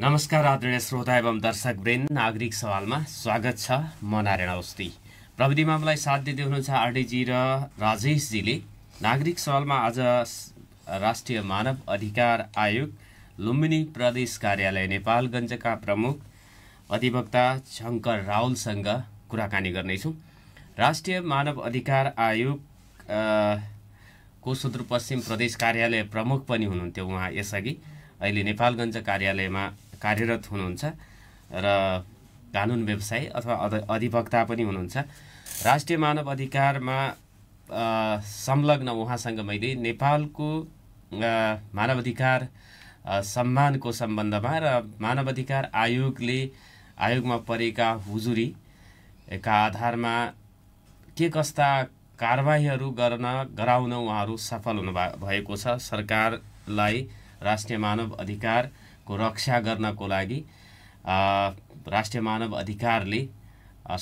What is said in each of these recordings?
नमस्कार आदरणीय श्रोता एवं दर्शक ब्रेन नागरिक सवालमा स्वागत छ म नारायण औस्ती प्रविधि मलाई साथ दिँदै हुनुहुन्छ आरडीजी र राजेशजीले नागरिक सवालमा आज राष्ट्रिय मानव अधिकार आयोग लुम्बिनी प्रदेश कार्यालय नेपालगञ्जका प्रमुख अधिवक्ता शङ्कर रावलसँग कुराकानी गर्नेछौँ राष्ट्रिय मानव अधिकार आयोग को सुदूरपश्चिम प्रदेश कार्यालय प्रमुख पनि हुनुहुन्थ्यो उहाँ यसअघि अहिले नेपालगञ्ज कार्यालयमा कार्यरत हुनुहुन्छ र कानुन व्यवसायी अथवा अधिवक्ता पनि हुनुहुन्छ राष्ट्रिय मानव अधिकारमा संलग्न उहाँसँग मैले नेपालको मानवाधिकार सम्मानको सम्बन्धमा र मानवाधिकार आयोगले आयोगमा परेका हुजुरीका आधारमा के कस्ता कारवाहीहरू गर्न गराउन उहाँहरू सफल हुनु भएको छ सरकारलाई राष्ट्रिय मानव अधिकार को रक्षा गर्नको लागि राष्ट्रिय मानव अधिकारले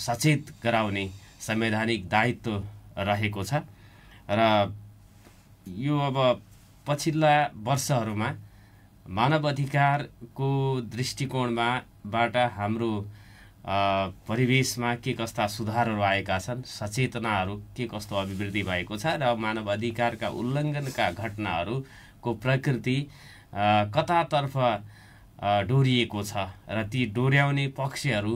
सचेत गराउने संवैधानिक दायित्व रहेको छ र यो अब पछिल्ला वर्षहरूमा मानव अधिकारको दृष्टिकोणमा बाट हाम्रो परिवेशमा के कस्ता सुधारहरू आएका छन् सचेतनाहरू के कस्तो अभिवृद्धि भएको छ र मानव अधिकारका उल्लङ्घनका घटनाहरूको प्रकृति कतातर्फ डोरिएको छ र ती डोर्याउने पक्षहरू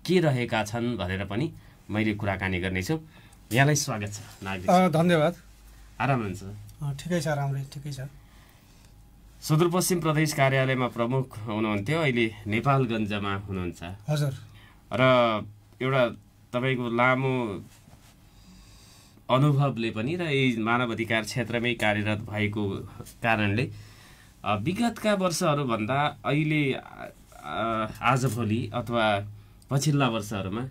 के रहेका छन् भनेर पनि मैले कुराकानी गर्नेछु यहाँलाई स्वागत छ धन्यवाद आराम हुन्छ ठिकै छ राम्रै ठिकै छ सुदूरपश्चिम प्रदेश कार्यालयमा प्रमुख हुनुहुन्थ्यो अहिले नेपालगञ्जमा हुनुहुन्छ हजुर र एउटा तपाईँको लामो अनुभवले पनि र यही मानव अधिकार क्षेत्रमै कार्यरत भएको कारणले विगतका वर्षहरूभन्दा अहिले आजभोलि अथवा पछिल्ला वर्षहरूमा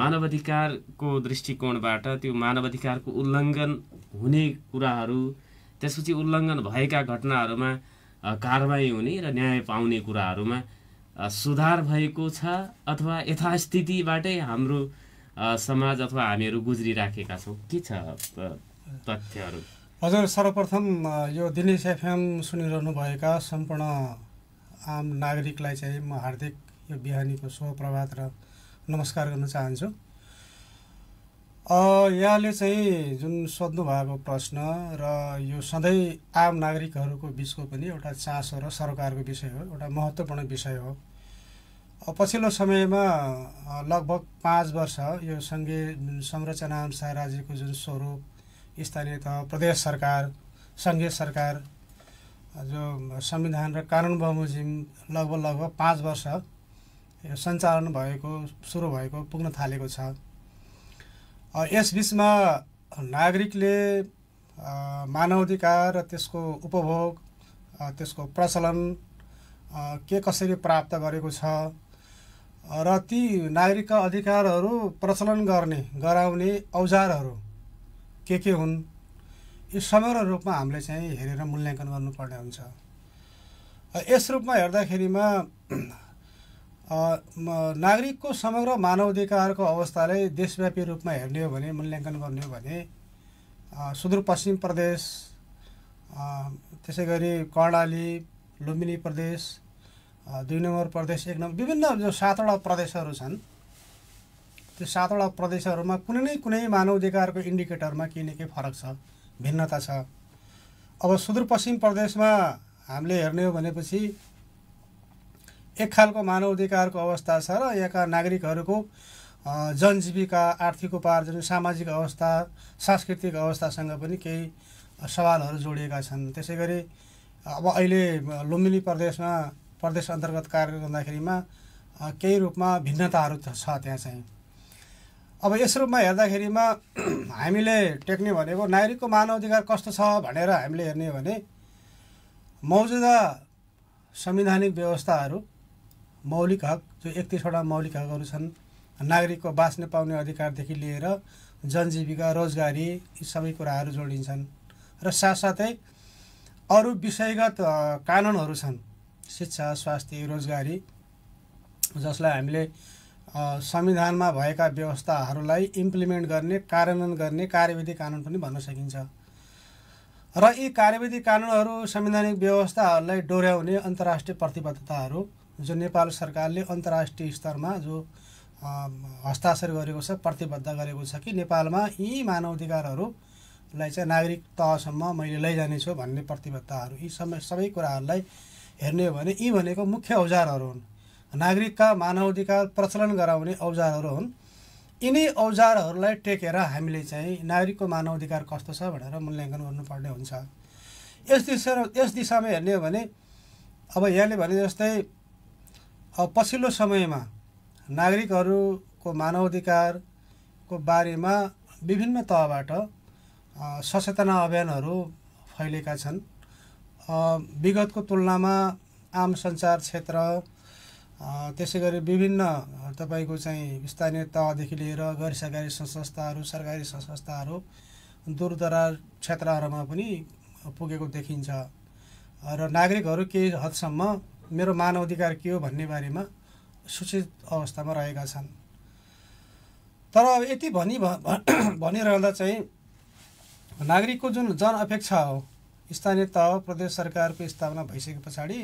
मानवाधिकारको दृष्टिकोणबाट त्यो मानवाधिकारको उल्लङ्घन हुने कुराहरू त्यसपछि उल्लङ्घन भएका घटनाहरूमा कारवाही हुने र न्याय पाउने कुराहरूमा सुधार भएको छ अथवा यथास्थितिबाटै हाम्रो समाज अथवा हामीहरू गुज्रिराखेका छौँ के छ तथ्यहरू हजुर सर्वप्रथम यो दिनेश एफएम सुनिरहनुभएका सम्पूर्ण आम नागरिकलाई चाहिँ म हार्दिक यो बिहानीको शुभप्रभात र नमस्कार गर्न चाहन्छु यहाँले चाहिँ जुन सोध्नु भएको प्रश्न र यो सधैँ आम नागरिकहरूको बिचको पनि एउटा चासो र सरकारको विषय हो एउटा महत्त्वपूर्ण विषय हो पछिल्लो समयमा लगभग पाँच वर्ष यो सङ्घीय संरचना अनुसार राज्यको जुन स्वरूप स्थानीय तह प्रदेश सरकार सङ्घीय सरकार जो संविधान र कानुन बमोजिम लगभग लगभग पाँच वर्ष यो सञ्चालन भएको सुरु भएको पुग्न थालेको छ यसबिचमा नागरिकले मानवाधिकार र त्यसको उपभोग त्यसको प्रचलन के कसरी प्राप्त गरेको छ र ती नागरिकका अधिकारहरू प्रचलन गर्ने गराउने औजारहरू के के हुन् यो समग्र रूपमा हामीले चाहिँ हेरेर मूल्याङ्कन गर्नुपर्ने हुन्छ यस रूपमा हेर्दाखेरिमा नागरिकको समग्र मानवाधिकारको अवस्थालाई देशव्यापी रूपमा हेर्ने हो भने मूल्याङ्कन गर्ने हो भने सुदूरपश्चिम प्रदेश त्यसै गरी कर्णाली लुम्बिनी प्रदेश दुई नम्बर प्रदेश एक नम्बर विभिन्न जो सातवटा प्रदेशहरू छन् त्यो सातवटा प्रदेशहरूमा कुनै न कुनै मानव अधिकारको इन्डिकेटरमा केही न केही फरक छ भिन्नता छ अब सुदूरपश्चिम प्रदेशमा हामीले हेर्ने हो भनेपछि एक खालको मानव अधिकारको अवस्था छ र यहाँका नागरिकहरूको जनजीविका आर्थिक उपार्जन सामाजिक अवस्था सांस्कृतिक अवस्थासँग पनि केही सवालहरू जोडिएका छन् त्यसै गरी अब अहिले लुम्बिनी प्रदेशमा प्रदेश अन्तर्गत कार्य गर्दाखेरिमा केही रूपमा भिन्नताहरू छ त्यहाँ चाहिँ अब यस रूपमा हेर्दाखेरिमा हामीले टेक्ने भनेको नागरिकको मानवाधिकार कस्तो छ भनेर हामीले हेर्ने हो भने मौजुदा संवैधानिक व्यवस्थाहरू मौलिक हक जो एकतिसवटा मौलिक हकहरू छन् नागरिकको बाँच्न पाउने अधिकारदेखि लिएर जनजीविका रोजगारी यी सबै कुराहरू जोडिन्छन् र साथसाथै अरू विषयगत कानुनहरू छन् शिक्षा स्वास्थ्य रोजगारी जसलाई हामीले संविधानमा भएका व्यवस्थाहरूलाई इम्प्लिमेन्ट गर्ने कार्यान्वयन गर्ने कार्यविधि कानुन पनि भन्न सकिन्छ र यी कार्यविधि कानुनहरू संवैधानिक व्यवस्थाहरूलाई डोर्याउने अन्तर्राष्ट्रिय प्रतिबद्धताहरू जो नेपाल सरकारले अन्तर्राष्ट्रिय स्तरमा जो हस्ताक्षर गरेको छ प्रतिबद्ध गरेको छ कि नेपालमा यी मानवाधिकारहरूलाई चाहिँ नागरिक तहसम्म मैले लैजानेछु भन्ने प्रतिबद्धताहरू यी सबै सबै कुराहरूलाई हेर्ने हो भने यी भनेको मुख्य औजारहरू हुन् नागरिकका मानवाधिकार प्रचलन गराउने औजारहरू हुन् यिनै औजारहरूलाई टेकेर हामीले चाहिँ नागरिकको मानवाधिकार कस्तो छ भनेर मूल्याङ्कन गर्नुपर्ने हुन्छ यस दिशा यस दिशामा हेर्ने हो भने अब यहाँले भने जस्तै अब पछिल्लो समयमा नागरिकहरूको मानवाधिकारको बारेमा विभिन्न तहबाट सचेतना अभियानहरू फैलेका छन् विगतको तुलनामा आम सञ्चार क्षेत्र त्यसै गरी विभिन्न तपाईँको चाहिँ स्थानीय तहदेखि लिएर गैर सरकारी संस्थाहरू सरकारी संस्थाहरू दूरदराज क्षेत्रहरूमा पनि पुगेको देखिन्छ र नागरिकहरू केही हदसम्म मेरो मानवाधिकार के हो भन्ने बारेमा सूचित अवस्थामा रहेका छन् तर अब यति भनी भनिरहँदा चाहिँ नागरिकको जुन जनअपेक्षा हो स्थानीय तह प्रदेश सरकारको स्थापना भइसके पछाडि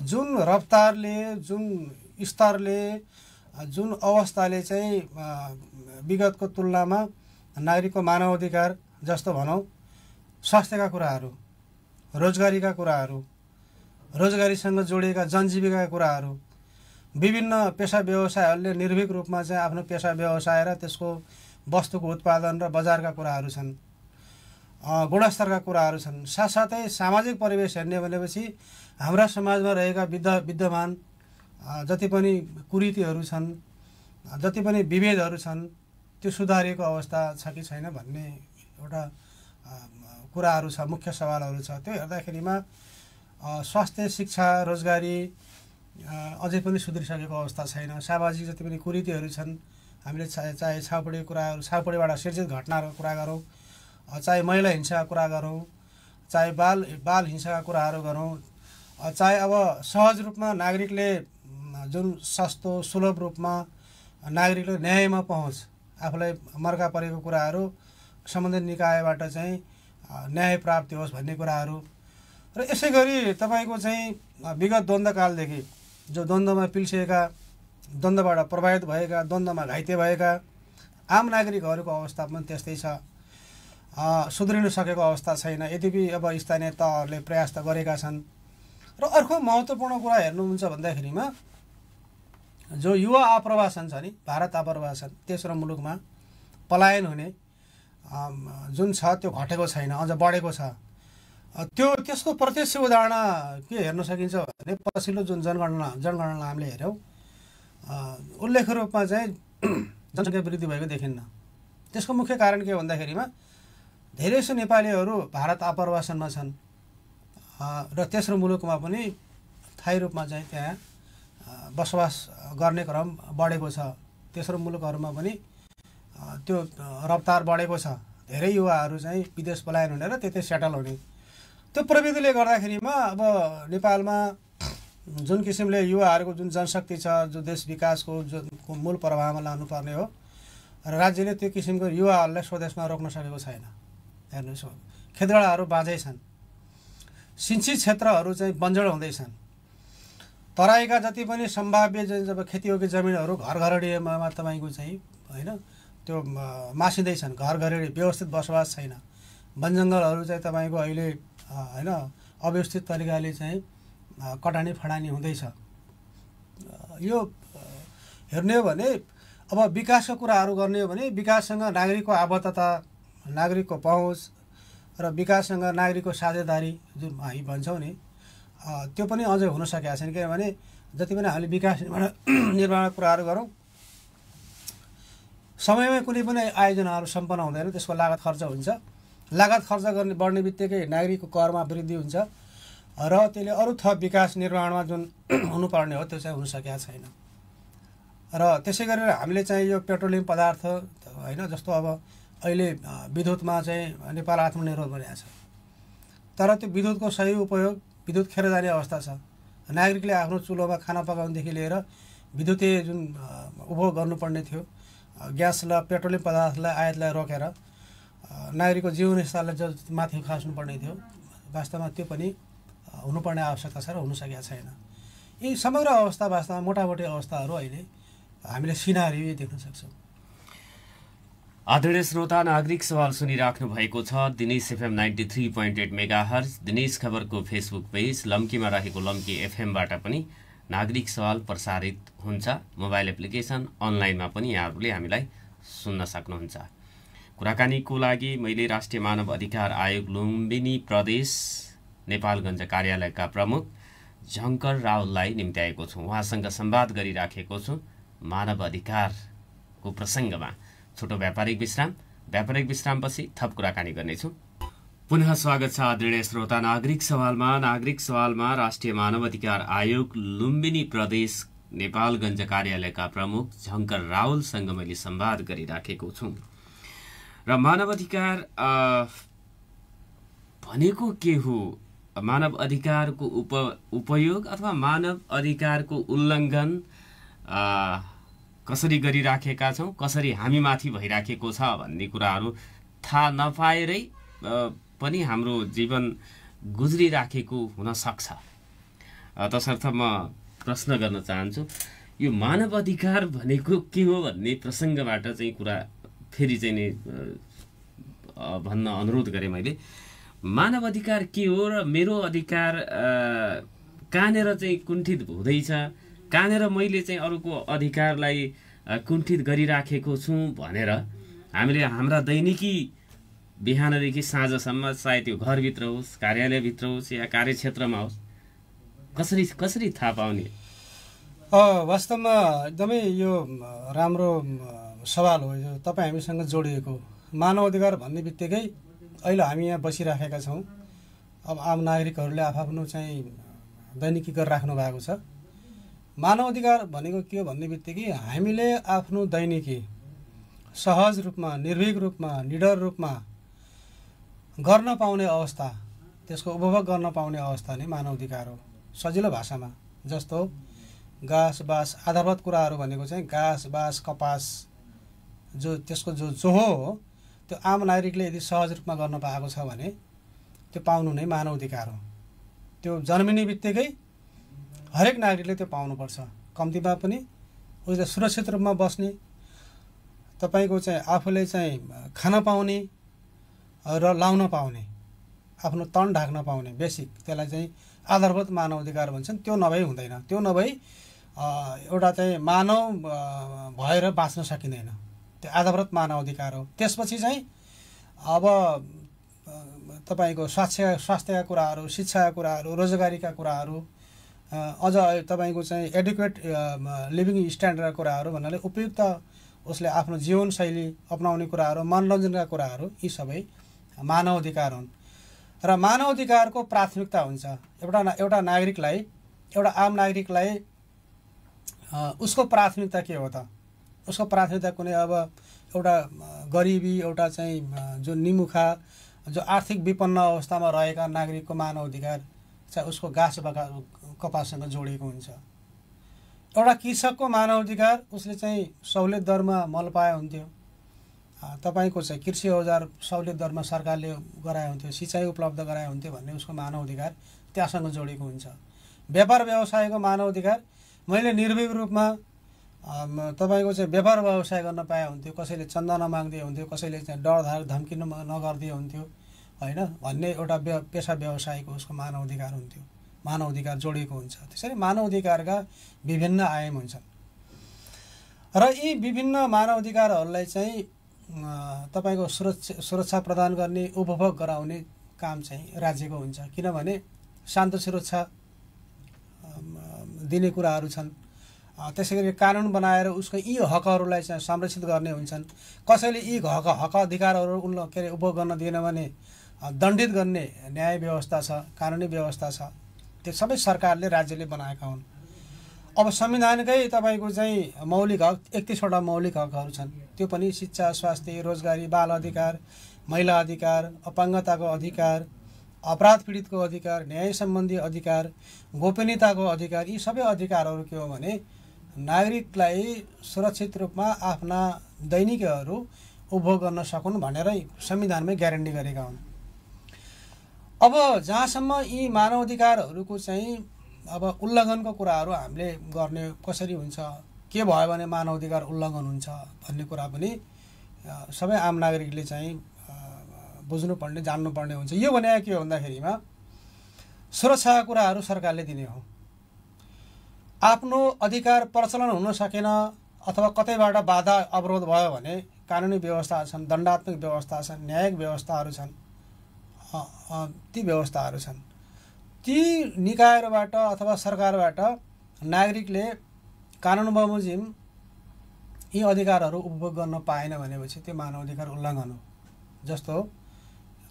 जुन रफ्तारले जुन स्तरले जुन अवस्थाले चाहिँ विगतको तुलनामा नागरिकको मानवाधिकार जस्तो भनौँ स्वास्थ्यका कुराहरू रोजगारीका कुराहरू रोजगारीसँग जोडिएका जनजीविकाका कुराहरू विभिन्न पेसा व्यवसायहरूले निर्भिक रूपमा चाहिँ आफ्नो पेसा व्यवसाय र त्यसको वस्तुको उत्पादन र बजारका कुराहरू छन् गुणस्तरका कुराहरू छन् साथसाथै सामाजिक परिवेश हेर्ने भनेपछि हाम्रा समाजमा रहेका विद्ध विद्यमान जति पनि कुरीतिहरू छन् जति पनि विभेदहरू छन् त्यो सुधारिएको अवस्था छ कि छैन भन्ने एउटा कुराहरू छ मुख्य सवालहरू छ त्यो हेर्दाखेरिमा स्वास्थ्य शिक्षा रोजगारी अझै पनि सुध्रिसकेको अवस्था छैन सामाजिक जति पनि कुरीतिहरू छन् हामीले चाहे चाहे छाउपडी कुराहरू छाउपडीबाट सिर्जित घटनाहरूको कुरा गरौँ चाहे महिला हिंसाका कुरा गरौँ चाहे बाल बाल हिंसाका कुराहरू गरौँ चाहे अब सहज रूपमा नागरिकले जुन सस्तो सुलभ रूपमा नागरिकले न्यायमा पहुँच आफूलाई मर्का परेको कुराहरू सम्बन्धित निकायबाट चाहिँ न्याय प्राप्ति होस् भन्ने कुराहरू र यसै गरी तपाईँको चाहिँ विगत द्वन्द्वकालदेखि जो द्वन्द्वमा पिल्सिएका द्वन्द्वबाट प्रभावित भएका द्वन्द्वमा घाइते भएका आम नागरिकहरूको अवस्था पनि त्यस्तै छ सुध्रिनु सकेको अवस्था छैन यद्यपि अब स्थानीय तहहरूले प्रयास त गरेका छन् र अर्को महत्त्वपूर्ण कुरा हेर्नुहुन्छ भन्दाखेरिमा जो युवा आप्रवासन छ नि भारत आप्रवासन तेस्रो मुलुकमा पलायन हुने जुन छ त्यो घटेको छैन अझ बढेको छ त्यो त्यसको प्रत्यक्ष उदाहरण के हेर्न सकिन्छ भने पछिल्लो जुन जनगणना जनगणना हामीले हेऱ्यौँ उल्लेख रूपमा चाहिँ जनसङ्ख्या वृद्धि भएको देखिन्न त्यसको मुख्य कारण के हो भन्दाखेरिमा धेरैसो नेपालीहरू भारत आप्रवासनमा छन् र तेस्रो मुलुकमा पनि स्थायी रूपमा चाहिँ त्यहाँ बसोबास गर्ने क्रम बढेको छ तेस्रो मुलुकहरूमा पनि त्यो रफ्तार बढेको छ धेरै युवाहरू चाहिँ विदेश पलायन हुने र त्यतै सेटल हुने त्यो प्रविधिले गर्दाखेरिमा अब नेपालमा जुन किसिमले युवाहरूको जुन जनशक्ति छ जो देश विकासको जो मूल प्रभावमा लानुपर्ने हो र राज्यले त्यो किसिमको युवाहरूलाई स्वदेशमा रोक्न सकेको छैन हेर्नुहोस् खेतडाहरू बाँझै छन् सिन्चित क्षेत्रहरू चाहिँ बन्जड हुँदैछन् तराईका जति पनि सम्भाव्य जब खेतीयोग्य जमिनहरू घर घरडीमा तपाईँको चाहिँ होइन त्यो मासिँदैछन् घर घरडी व्यवस्थित बसोबास छैन वनजङ्गलहरू चाहिँ तपाईँको अहिले होइन अव्यवस्थित तरिकाले चाहिँ कटानी फडानी हुँदैछ यो हेर्ने हो भने अब विकासको कुराहरू गर्ने हो भने विकाससँग नागरिकको आबद्धता नागरिकको पहुँच र विकाससँग नागरिकको साझेदारी जुन हामी भन्छौँ नि त्यो पनि अझै हुन सकेका छैन किनभने जति पनि हामीले विकास निर्माण निर्माण कुराहरू गरौँ समयमै कुनै पनि आयोजनाहरू सम्पन्न हुँदैन त्यसको लागत खर्च हुन्छ लागत खर्च गर्ने बढ्ने बित्तिकै नागरिकको करमा वृद्धि हुन्छ र त्यसले अरू थप विकास निर्माणमा जुन हुनुपर्ने हो त्यो चाहिँ हुन सकेका छैन र त्यसै गरेर हामीले चाहिँ यो पेट्रोलियम पदार्थ होइन जस्तो अब अहिले विद्युतमा चाहिँ नेपाल आत्मनिर्भर बनिएको छ तर त्यो विद्युतको सही उपयोग विद्युत खेर जाने अवस्था छ नागरिकले आफ्नो चुलोमा खाना पकाउनुदेखि लिएर विद्युतीय जुन उपभोग गर्नुपर्ने थियो ग्यासलाई पेट्रोलियम पदार्थलाई आयातलाई रोकेर नागरिकको जीवन स्तरलाई जो माथि खास्नुपर्ने थियो वास्तवमा त्यो पनि हुनुपर्ने आवश्यकता छ र हुन सकेको छैन यी समग्र अवस्था वास्तवमा मोटामोटी अवस्थाहरू अहिले हामीले सिनारी देख्न सक्छौँ आदरणीय श्रोता नागरिक सवाल सुनिराख्नु भएको छ Dinesh FM ninety three point eight megahertz Dinesh खबरको फेसबुक पेज लम्कीमा रहेको लम्की एफएमबाट पनि नागरिक सवाल प्रसारित हुन्छ मोबाइल एप्लिकेसन अनलाइनमा पनि यहाँहरूले हामीलाई सुन्न सक्नुहुन्छ कुराकानीको लागि मैले राष्ट्रिय मानव अधिकार आयोग लुम्बिनी प्रदेश नेपालगञ्ज कार्यालयका प्रमुख झङ्कर रावललाई निम्त्याएको छु उहाँसँग सम्वाद गरिराखेको छु मानव अधिकारको प्रसङ्गमा छोटो व्यापारिक विश्राम व्यापारिक विश्रामपछि थप कुराकानी गर्नेछु पुनः स्वागत छ आदरणीय श्रोता नागरिक सवालमा नागरिक सवालमा राष्ट्रिय मानव अधिकार आयोग लुम्बिनी प्रदेश नेपालगञ्ज कार्यालयका प्रमुख झङ्कर रावलसँग मैले संवाद गरिराखेको छु र मानव अधिकार भनेको के हो मानव अधिकारको उप उपयोग अथवा मानव अधिकारको उल्लङ्घन कसरी गरिराखेका छौँ कसरी हामीमाथि भइराखेको छ भन्ने कुराहरू थाहा नपाएरै पनि हाम्रो जीवन गुज्रिराखेको हुनसक्छ तसर्थ म प्रश्न गर्न चाहन्छु यो मानव अधिकार भनेको के हो भन्ने प्रसङ्गबाट चाहिँ कुरा फेरि चाहिँ नि भन्न अनुरोध गरेँ मैले मानव अधिकार के हो र मेरो अधिकार कहाँनिर चाहिँ कुण्ठित हुँदैछ कहाँनिर मैले चाहिँ अरूको अधिकारलाई कुण्ठित गरिराखेको छु भनेर हामीले हाम्रा दैनिकी बिहानदेखि साँझसम्म चाहे त्यो घरभित्र होस् कार्यालयभित्र होस् या कार्यक्षेत्रमा होस् कसरी कसरी थाहा पाउने वास्तवमा एकदमै यो राम्रो सवाल हो यो तपाईँ हामीसँग जोडिएको मानव अधिकार भन्ने बित्तिकै अहिले हामी यहाँ बसिराखेका छौँ अब आम नागरिकहरूले आफआफ्नो चाहिँ दैनिकीकरण राख्नु भएको छ मानवाधिकार भनेको के हो भन्ने बित्तिकै हामीले आफ्नो दैनिकी सहज रूपमा निर्भीक रूपमा निडर रूपमा गर्न पाउने अवस्था त्यसको उपभोग गर्न पाउने अवस्था नै मानव अधिकार हो सजिलो भाषामा जस्तो घाँस बाँस आधारभूत कुराहरू भनेको चाहिँ घाँस बाँस कपास जो त्यसको जो जोहो हो त्यो आम नागरिकले यदि सहज रूपमा गर्न पाएको छ भने त्यो पाउनु नै मानव अधिकार हो त्यो जन्मिने बित्तिकै हरेक नागरिकले त्यो पाउनुपर्छ कम्तीमा पनि उसले सुरक्षित रूपमा बस्ने तपाईँको चाहिँ आफूले चाहिँ खान पाउने र लाउन पाउने आफ्नो तन ढाक्न पाउने बेसिक त्यसलाई चाहिँ आधारभूत मानव अधिकार भन्छन् त्यो नभई हुँदैन त्यो नभई एउटा चाहिँ मानव भएर बाँच्न सकिँदैन त्यो आधारभूत मानव अधिकार हो त्यसपछि चाहिँ अब तपाईँको स्वास्थ्य स्वास्थ्यका कुराहरू शिक्षाका कुराहरू रोजगारीका कुराहरू अझ तपाईँको चाहिँ एडुकेट लिभिङ स्ट्यान्डर्ड कुराहरू भन्नाले उपयुक्त उसले आफ्नो जीवनशैली अप्नाउने कुराहरू मनोरञ्जनका कुराहरू यी सबै मानव अधिकार हुन् र मानव अधिकारको प्राथमिकता हुन्छ एउटा एउटा नागरिकलाई एउटा आम नागरिकलाई उसको प्राथमिकता के हो त उसको प्राथमिकता कुनै अब एउटा गरिबी एउटा चाहिँ जो निमुखा जो आर्थिक विपन्न अवस्थामा रहेका नागरिकको मानव अधिकार चाहे उसको गाँस बगा कपाससँग जोडिएको हुन्छ एउटा कृषकको मानवाधिकार उसले चाहिँ सहुलियत दरमा मल पाए हुन्थ्यो तपाईँको चाहिँ कृषि औजार सहुलियत दरमा सरकारले गराए हुन्थ्यो सिँचाइ उपलब्ध गराए हुन्थ्यो भन्ने उसको मानव अधिकार त्यहाँसँग जोडिएको हुन्छ व्यापार व्यवसायको मानव अधिकार मैले निर्भीक रूपमा तपाईँको चाहिँ व्यापार व्यवसाय गर्न पाए हुन्थ्यो कसैले चन्दा नमाग्दै हुन्थ्यो कसैले चाहिँ डरधार धम्किनु नगरिदिए हुन्थ्यो होइन भन्ने एउटा व्य पेसा व्यवसायको उसको मानव अधिकार हुन्थ्यो मानव अधिकार जोडिएको हुन्छ त्यसरी मानव अधिकारका विभिन्न आयाम हुन्छन् र यी विभिन्न मानव अधिकारहरूलाई चाहिँ तपाईँको सुरक्षा सुरक्षा प्रदान गर्ने उपभोग गराउने काम चाहिँ राज्यको हुन्छ किनभने शान्त सुरक्षा दिने कुराहरू छन् त्यसै गरी कानुन बनाएर उसको यी हकहरूलाई चाहिँ संरक्षित गर्ने हुन्छन् कसैले यी हक हक अधिकारहरू उनलाई के अरे उपभोग गर्न दिएन भने दण्डित गर्ने न्याय व्यवस्था छ कानुनी व्यवस्था छ त्यो सबै सरकारले राज्यले बनाएका हुन् अब संविधानकै तपाईँको चाहिँ मौलिक हक एकतिसवटा मौलिक हकहरू छन् त्यो पनि शिक्षा स्वास्थ्य रोजगारी बाल अधिकार महिला अधिकार अपाङ्गताको अधिकार अपराध पीडितको अधिकार न्याय सम्बन्धी अधिकार गोपनीयताको अधिकार यी सबै अधिकारहरू के हो भने नागरिकलाई सुरक्षित रूपमा आफ्ना दैनिकहरू उपभोग गर्न सकुन् भनेरै संविधानमै ग्यारेन्टी गरेका हुन् अब जहाँसम्म यी मानवाधिकारहरूको चाहिँ अब उल्लङ्घनको कुराहरू हामीले गर्ने कसरी हुन्छ के भयो भने मानवाधिकार उल्लङ्घन हुन्छ भन्ने कुरा पनि सबै आम नागरिकले चाहिँ बुझ्नुपर्ने जान्नुपर्ने हुन्छ यो भने के हो भन्दाखेरिमा सुरक्षाका कुराहरू सरकारले दिने हो आफ्नो अधिकार प्रचलन हुन सकेन अथवा कतैबाट बाधा अवरोध भयो भने कानुनी व्यवस्था छन् दण्डात्मक व्यवस्था छन् न्यायिक व्यवस्थाहरू छन् ती व्यवस्थाहरू छन् ती निकायहरूबाट अथवा सरकारबाट नागरिकले कानुन बमोजिम यी अधिकारहरू उपभोग गर्न पाएन भनेपछि त्यो मानव अधिकार उल्लङ्घन हो जस्तो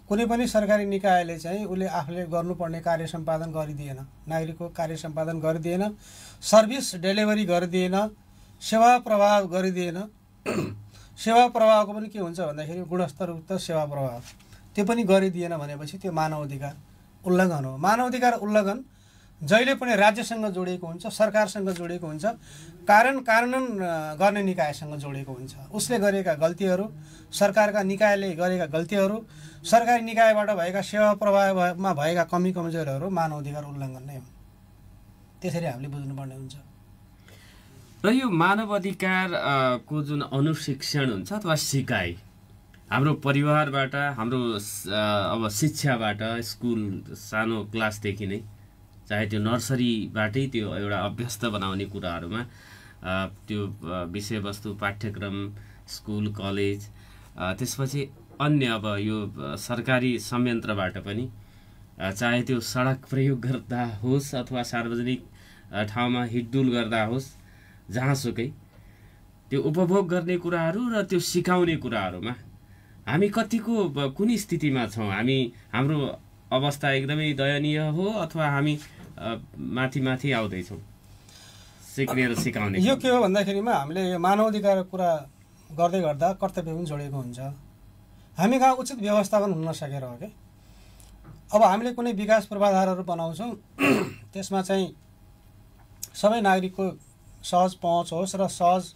कुनै पनि सरकारी निकायले चाहिँ उसले आफूले गर्नुपर्ने कार्य सम्पादन गरिदिएन नागरिकको कार्य सम्पादन गरिदिएन सर्भिस डेलिभरी गरिदिएन सेवा प्रभाव गरिदिएन सेवा प्रभावको पनि के हुन्छ भन्दाखेरि गुणस्तरयुक्त सेवा प्रभाव त्यो पनि गरिदिएन भनेपछि त्यो मानव अधिकार उल्लङ्घन हो मानव अधिकार उल्लङ्घन जहिले पनि राज्यसँग जोडिएको हुन्छ सरकारसँग जोडिएको हुन्छ कारण कानुन गर्ने निकायसँग जोडिएको हुन्छ उसले गरेका गल्तीहरू सरकारका निकायले गरेका गल्तीहरू सरकारी निकायबाट भएका सेवा प्रभावमा भएका कमी कमजोरहरू मानव अधिकार उल्लङ्घन नै हो त्यसरी हामीले बुझ्नुपर्ने हुन्छ र यो मानव अधिकारको जुन अनुशिक्षण हुन्छ अथवा सिकाइ हाम्रो परिवारबाट हाम्रो अब शिक्षाबाट स्कुल सानो क्लासदेखि नै चाहे त्यो नर्सरीबाटै त्यो एउटा अभ्यस्त बनाउने कुराहरूमा त्यो विषयवस्तु पाठ्यक्रम स्कुल कलेज त्यसपछि अन्य अब यो सरकारी संयन्त्रबाट पनि चाहे त्यो सडक प्रयोग गर्दा होस् अथवा सार्वजनिक ठाउँमा हिडडुल गर्दा होस् जहाँसुकै त्यो उपभोग गर्ने कुराहरू र त्यो सिकाउने कुराहरूमा हामी कतिको कुन स्थितिमा छौँ हामी हाम्रो अवस्था एकदमै दयनीय हो अथवा हामी माथि माथि आउँदैछौँ सिक्ने र सिकाउने यो के हो भन्दाखेरिमा हामीले यो मानवाधिकार कुरा गर्दै गर्दा कर्तव्य पनि जोडिएको हुन्छ हामी कहाँ उचित व्यवस्थापन हुन नसकेर हो कि अब हामीले कुनै विकास पूर्वाधारहरू बनाउँछौँ त्यसमा चाहिँ सबै नागरिकको सहज पहुँच होस् र सहज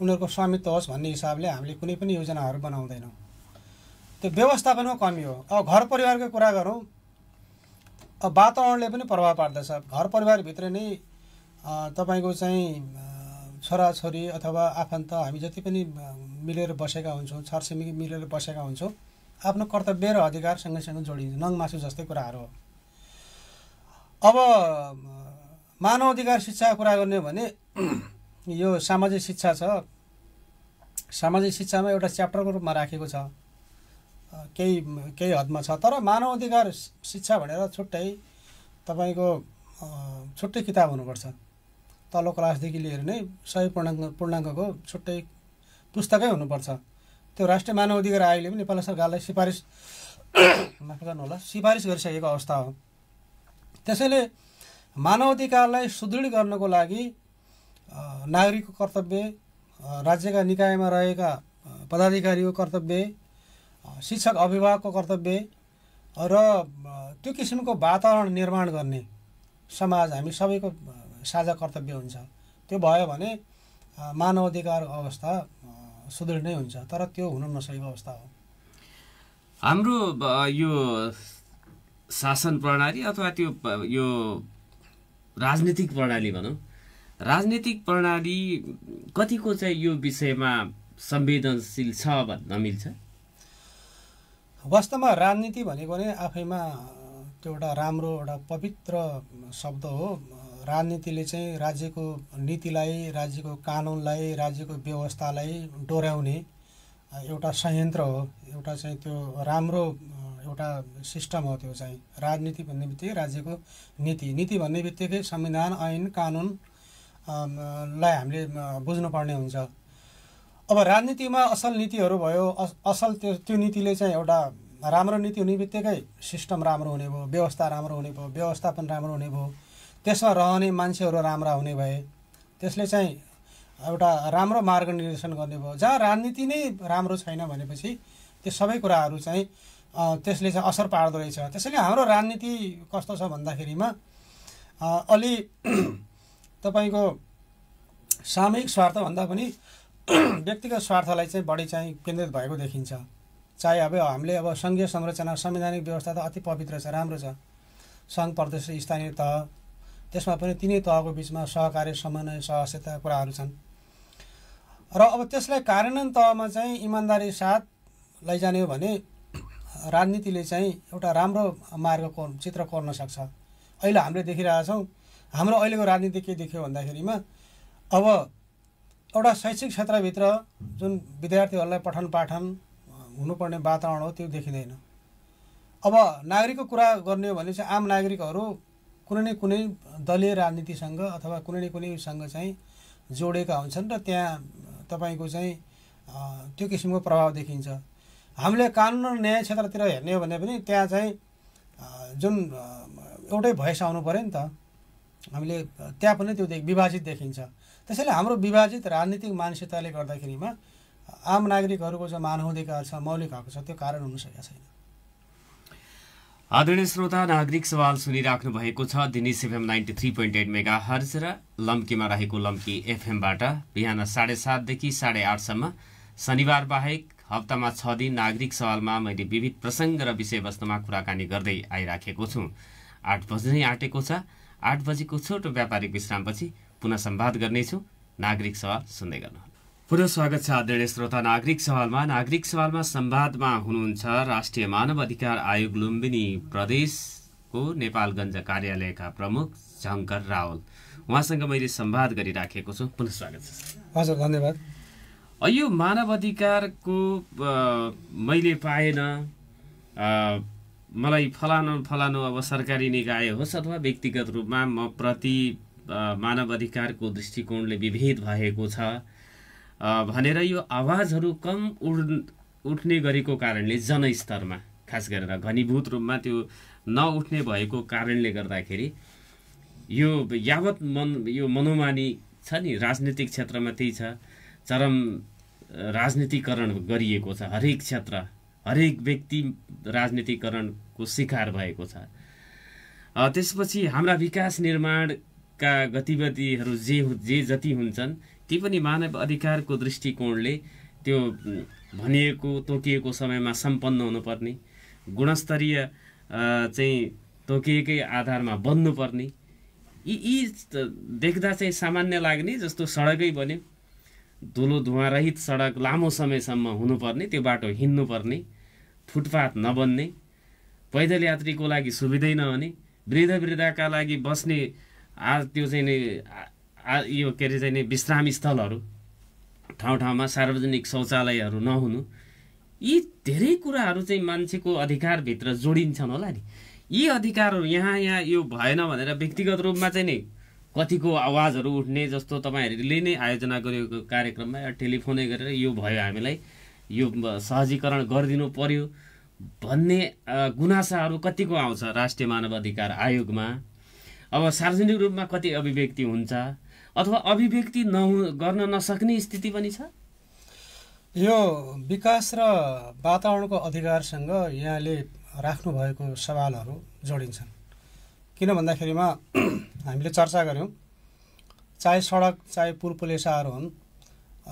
उनीहरूको स्वामित्व होस् भन्ने हिसाबले हामीले कुनै पनि योजनाहरू बनाउँदैनौँ त्यो व्यवस्थापनमा कमी हो अब घर परिवारकै कुरा गरौँ अब वातावरणले पनि प्रभाव पार्दछ घर परिवारभित्र नै तपाईँको चाहिँ छोराछोरी अथवा आफन्त हामी जति पनि मिलेर बसेका हुन्छौँ छरछिमेकी मिलेर बसेका हुन्छौँ आफ्नो कर्तव्य र अधिकार सँगैसँग जोडिन्छ नङ मासु जस्तै कुराहरू हो अब मानव अधिकार शिक्षा कुरा गर्ने भने यो सामाजिक शिक्षा छ सामाजिक शिक्षामा एउटा च्याप्टरको रूपमा राखेको छ केही केही हदमा छ तर मानव अधिकार शिक्षा भनेर छुट्टै तपाईँको छुट्टै किताब हुनुपर्छ तल्लो क्लासदेखि लिएर नै सय पूर्णाङ्क पूर्णाङ्कको छुट्टै पुस्तकै हुनुपर्छ त्यो राष्ट्रिय मानव अधिकार आयोगले पनि नेपाल सरकारलाई सिफारिस माफ गर्नु होला सिफारिस गरिसकेको अवस्था हो त्यसैले मानव अधिकारलाई सुदृढ गर्नको लागि नागरिकको कर्तव्य राज्यका निकायमा रहेका पदाधिकारीको कर्तव्य शिक्षक अभिभावकको कर्तव्य र त्यो किसिमको वातावरण निर्माण गर्ने समाज हामी सबैको साझा कर्तव्य हुन्छ त्यो भयो भने मानव अधिकार अवस्था सुदृढ नै हुन्छ तर त्यो हुन नसकेको अवस्था हो हाम्रो यो शासन प्रणाली अथवा त्यो यो राजनीतिक प्रणाली भनौँ राजनीतिक प्रणाली कतिको चाहिँ यो विषयमा संवेदनशील छ भन्न मिल्छ वास्तवमा राजनीति भनेको नै आफैमा त्यो एउटा राम्रो एउटा पवित्र शब्द हो राजनीतिले चाहिँ राज्यको नीतिलाई राज्यको कानुनलाई राज्यको व्यवस्थालाई डोर्याउने एउटा संयन्त्र हो एउटा चाहिँ त्यो राम्रो एउटा सिस्टम हो त्यो चाहिँ राजनीति भन्ने बित्तिकै राज्यको नीति नीति भन्ने बित्तिकै संविधान ऐन कानुन लाई हामीले बुझ्नुपर्ने हुन्छ अब राजनीतिमा असल नीतिहरू भयो अस असल त्यो त्यो नीतिले चाहिँ एउटा राम्रो नीति हुने बित्तिकै सिस्टम राम्रो हुने भयो व्यवस्था राम्रो हुने भयो व्यवस्थापन राम्रो हुने भयो त्यसमा रहने मान्छेहरू राम्रा हुने भए त्यसले चाहिँ एउटा राम्रो मार्ग निर्देशन गर्ने भयो जहाँ राजनीति नै राम्रो छैन भनेपछि त्यो सबै कुराहरू चाहिँ त्यसले चाहिँ असर पार्दो रहेछ त्यसैले हाम्रो राजनीति कस्तो छ भन्दाखेरिमा अलि तपाईँको सामूहिक स्वार्थभन्दा पनि व्यक्तिगत स्वार्थलाई चाहिँ बढी चाहिँ केन्द्रित भएको देखिन्छ चाहे अब हामीले अब सङ्घीय संरचना संवैधानिक व्यवस्था त अति पवित्र छ राम्रो छ सङ्घ प्रदेश स्थानीय तह त्यसमा पनि तिनै तहको बिचमा सहकार्य समन्वय सहस्यता कुराहरू छन् र अब त्यसलाई कार्यान्वयन तहमा चाहिँ इमान्दारी साथ लैजाने हो भने राजनीतिले चाहिँ एउटा राम्रो मार्ग कोर् चित्र कोर्न सक्छ अहिले हामीले देखिरहेछौँ हाम्रो अहिलेको राजनीति के देख्यो भन्दाखेरिमा अब एउटा शैक्षिक क्षेत्रभित्र जुन विद्यार्थीहरूलाई पठन पाठन हुनुपर्ने वातावरण हो त्यो देखिँदैन अब नागरिकको कुरा गर्ने हो भने चाहिँ आम नागरिकहरू कुनै न कुनै दलीय राजनीतिसँग अथवा कुनै न कुनैसँग चाहिँ जोडेका हुन्छन् र त्यहाँ तपाईँको चाहिँ त्यो किसिमको प्रभाव देखिन्छ हामीले कानुन र न्याय क्षेत्रतिर हेर्ने हो भने पनि त्यहाँ चाहिँ जुन एउटै भएस आउनु पऱ्यो नि त हामीले त्यहाँ पनि त्यो देख विभाजित देखिन्छ त्यसैले हाम्रो विभाजित राजनीतिक मानसिकताले गर्दाखेरिमा आम नागरिकहरूको जो मानवाधिकार छ मौलिक हक छ त्यो कारण हुन सकेको छैन आदरणीय श्रोता नागरिक सवाल सुनिराख्नु भएको छ Dinesh FM ninety three point eight megahertz र लम्कीमा रहेको लम्की एफएमबाट बिहान साढे सातदेखि साढे आठसम्म शनिबार बाहेक हप्तामा छ दिन नागरिक सवालमा मैले विविध प्रसङ्ग र विषयवस्तुमा कुराकानी गर्दै आइराखेको छु आठ बजी नै आँटेको छ आठ बजीको छोटो व्यापारिक विश्रामपछि पुनः सम्वाद गर्नेछु नागरिक सवाल सुन्दै गर्नु पुनः स्वागत छ आदरणीय श्रोता नागरिक सवालमा नागरिक सवालमा संवादमा हुनुहुन्छ राष्ट्रिय मानव अधिकार आयोग लुम्बिनी प्रदेशको नेपालगञ्ज कार्यालयका प्रमुख झङ्कर रावल उहाँसँग मैले सम्वाद गरिराखेको छु पुनः स्वागत छ हजुर धन्यवाद यो मानव अधिकारको मैले पाएन मलाई फलानु फलानु अब सरकारी निकाय होस् अथवा व्यक्तिगत रूपमा म प्रति मानव अधिकारको दृष्टिकोणले विभेद भएको छ भनेर यो आवाजहरू कम उड उठ्ने गरेको कारणले जनस्तरमा खास गरेर घनीभूत रूपमा त्यो नउठ्ने भएको कारणले गर्दाखेरि यो यावत मन यो मनोमानी छ नि राजनीतिक क्षेत्रमा त्यही छ चरम राजनीतिकरण गरिएको छ हरेक क्षेत्र हरेक व्यक्ति राजनीतिकरणको शिकार भएको छ त्यसपछि हाम्रा विकास निर्माण का गतिविधिहरू जे जे जति हुन्छन् ती पनि मानव अधिकारको दृष्टिकोणले त्यो भनिएको तोकिएको समयमा सम्पन्न हुनुपर्ने गुणस्तरीय चाहिँ तोकिएकै आधारमा बन्नुपर्ने यी यी देख्दा चाहिँ सामान्य लाग्ने जस्तो सडकै बन्यो धुलो रहित सडक लामो समयसम्म हुनुपर्ने त्यो बाटो हिँड्नुपर्ने फुटपाथ नबन्ने पैदल यात्रीको लागि सुविधै नहुने वृद्ध वृद्धका लागि बस्ने आज त्यो चाहिँ नि यो के अरे चाहिँ नि विश्राम स्थलहरू ठाउँ ठाउँमा सार्वजनिक शौचालयहरू नहुनु यी धेरै कुराहरू चाहिँ मान्छेको अधिकारभित्र जोडिन्छन् होला नि यी अधिकारहरू यहाँ यहाँ यो भएन भनेर व्यक्तिगत रूपमा चाहिँ नि कतिको आवाजहरू उठ्ने जस्तो तपाईँहरूले नै आयोजना गरेको कार्यक्रममा टेलिफोनै गरेर यो भयो हामीलाई यो सहजीकरण गरिदिनु पर्यो भन्ने गुनासाहरू कतिको आउँछ राष्ट्रिय मानव अधिकार आयोगमा अब सार्वजनिक रूपमा कति अभिव्यक्ति हुन्छ अथवा अभिव्यक्ति नहु गर्न नसक्ने स्थिति पनि छ यो विकास र वातावरणको अधिकारसँग यहाँले राख्नुभएको सवालहरू जोडिन्छन् किन भन्दाखेरिमा हामीले चर्चा गऱ्यौँ चाहे सडक चाहे पुल पुलेसाहरू हुन्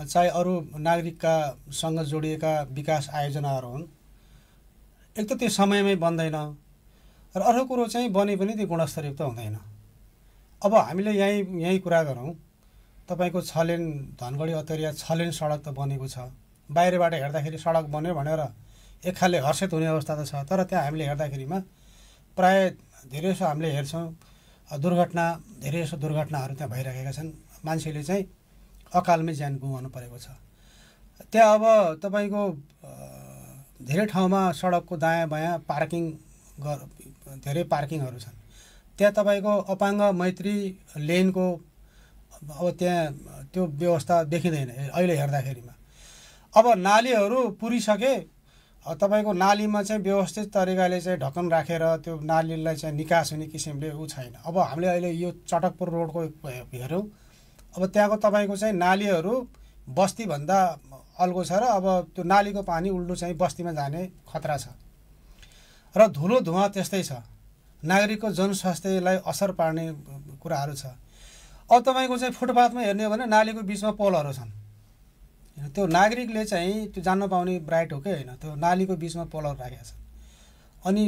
चाहे अरू नागरिककासँग जोडिएका विकास आयोजनाहरू हुन् एक त त्यो समयमै बन्दैन र अर्को कुरो चाहिँ बने पनि त्यो गुणस्तरयुक्त हुँदैन अब हामीले यहीँ यहीँ कुरा गरौँ तपाईँको छलेन धनगढी अतरिया छलेन सडक त बनेको छ बाहिरबाट हेर्दाखेरि सडक बन्यो भनेर एक खालले हर्षित हुने अवस्था त छ तर त्यहाँ हामीले हेर्दाखेरिमा प्राय धेरैसो हामीले हेर्छौँ दुर्घटना धेरैजसो दुर्घटनाहरू त्यहाँ भइरहेका छन् मान्छेले चाहिँ अकालमै ज्यान गुमाउनु परेको छ त्यहाँ अब तपाईँको धेरै ठाउँमा सडकको दायाँ बायाँ पार्किङ गर धेरै पार्किङहरू छन् त्यहाँ तपाईँको अपाङ्ग मैत्री लेनको अब त्यहाँ त्यो व्यवस्था देखिँदैन अहिले हेर्दाखेरिमा अब नालीहरू पुरिसके तपाईँको नालीमा चाहिँ व्यवस्थित तरिकाले चाहिँ ढकन राखेर त्यो नालीलाई चाहिँ निकास हुने किसिमले ऊ छैन अब हामीले अहिले यो चटकपुर रोडको हेऱ्यौँ अब त्यहाँको तपाईँको चाहिँ नालीहरू बस्तीभन्दा अल्गो छ र अब त्यो नालीको पानी उल्टो चाहिँ बस्तीमा जाने खतरा छ र धुलो धुवा त्यस्तै छ नागरिकको जनस्वास्थ्यलाई असर पार्ने कुराहरू छ अब तपाईँको चाहिँ फुटपाथमा हेर्ने हो भने नालीको बिचमा पोलहरू छन् त्यो नागरिकले चाहिँ त्यो जान्न पाउने ब्राइट हो कि होइन त्यो नालीको बिचमा पोलहरू राखेका छन् अनि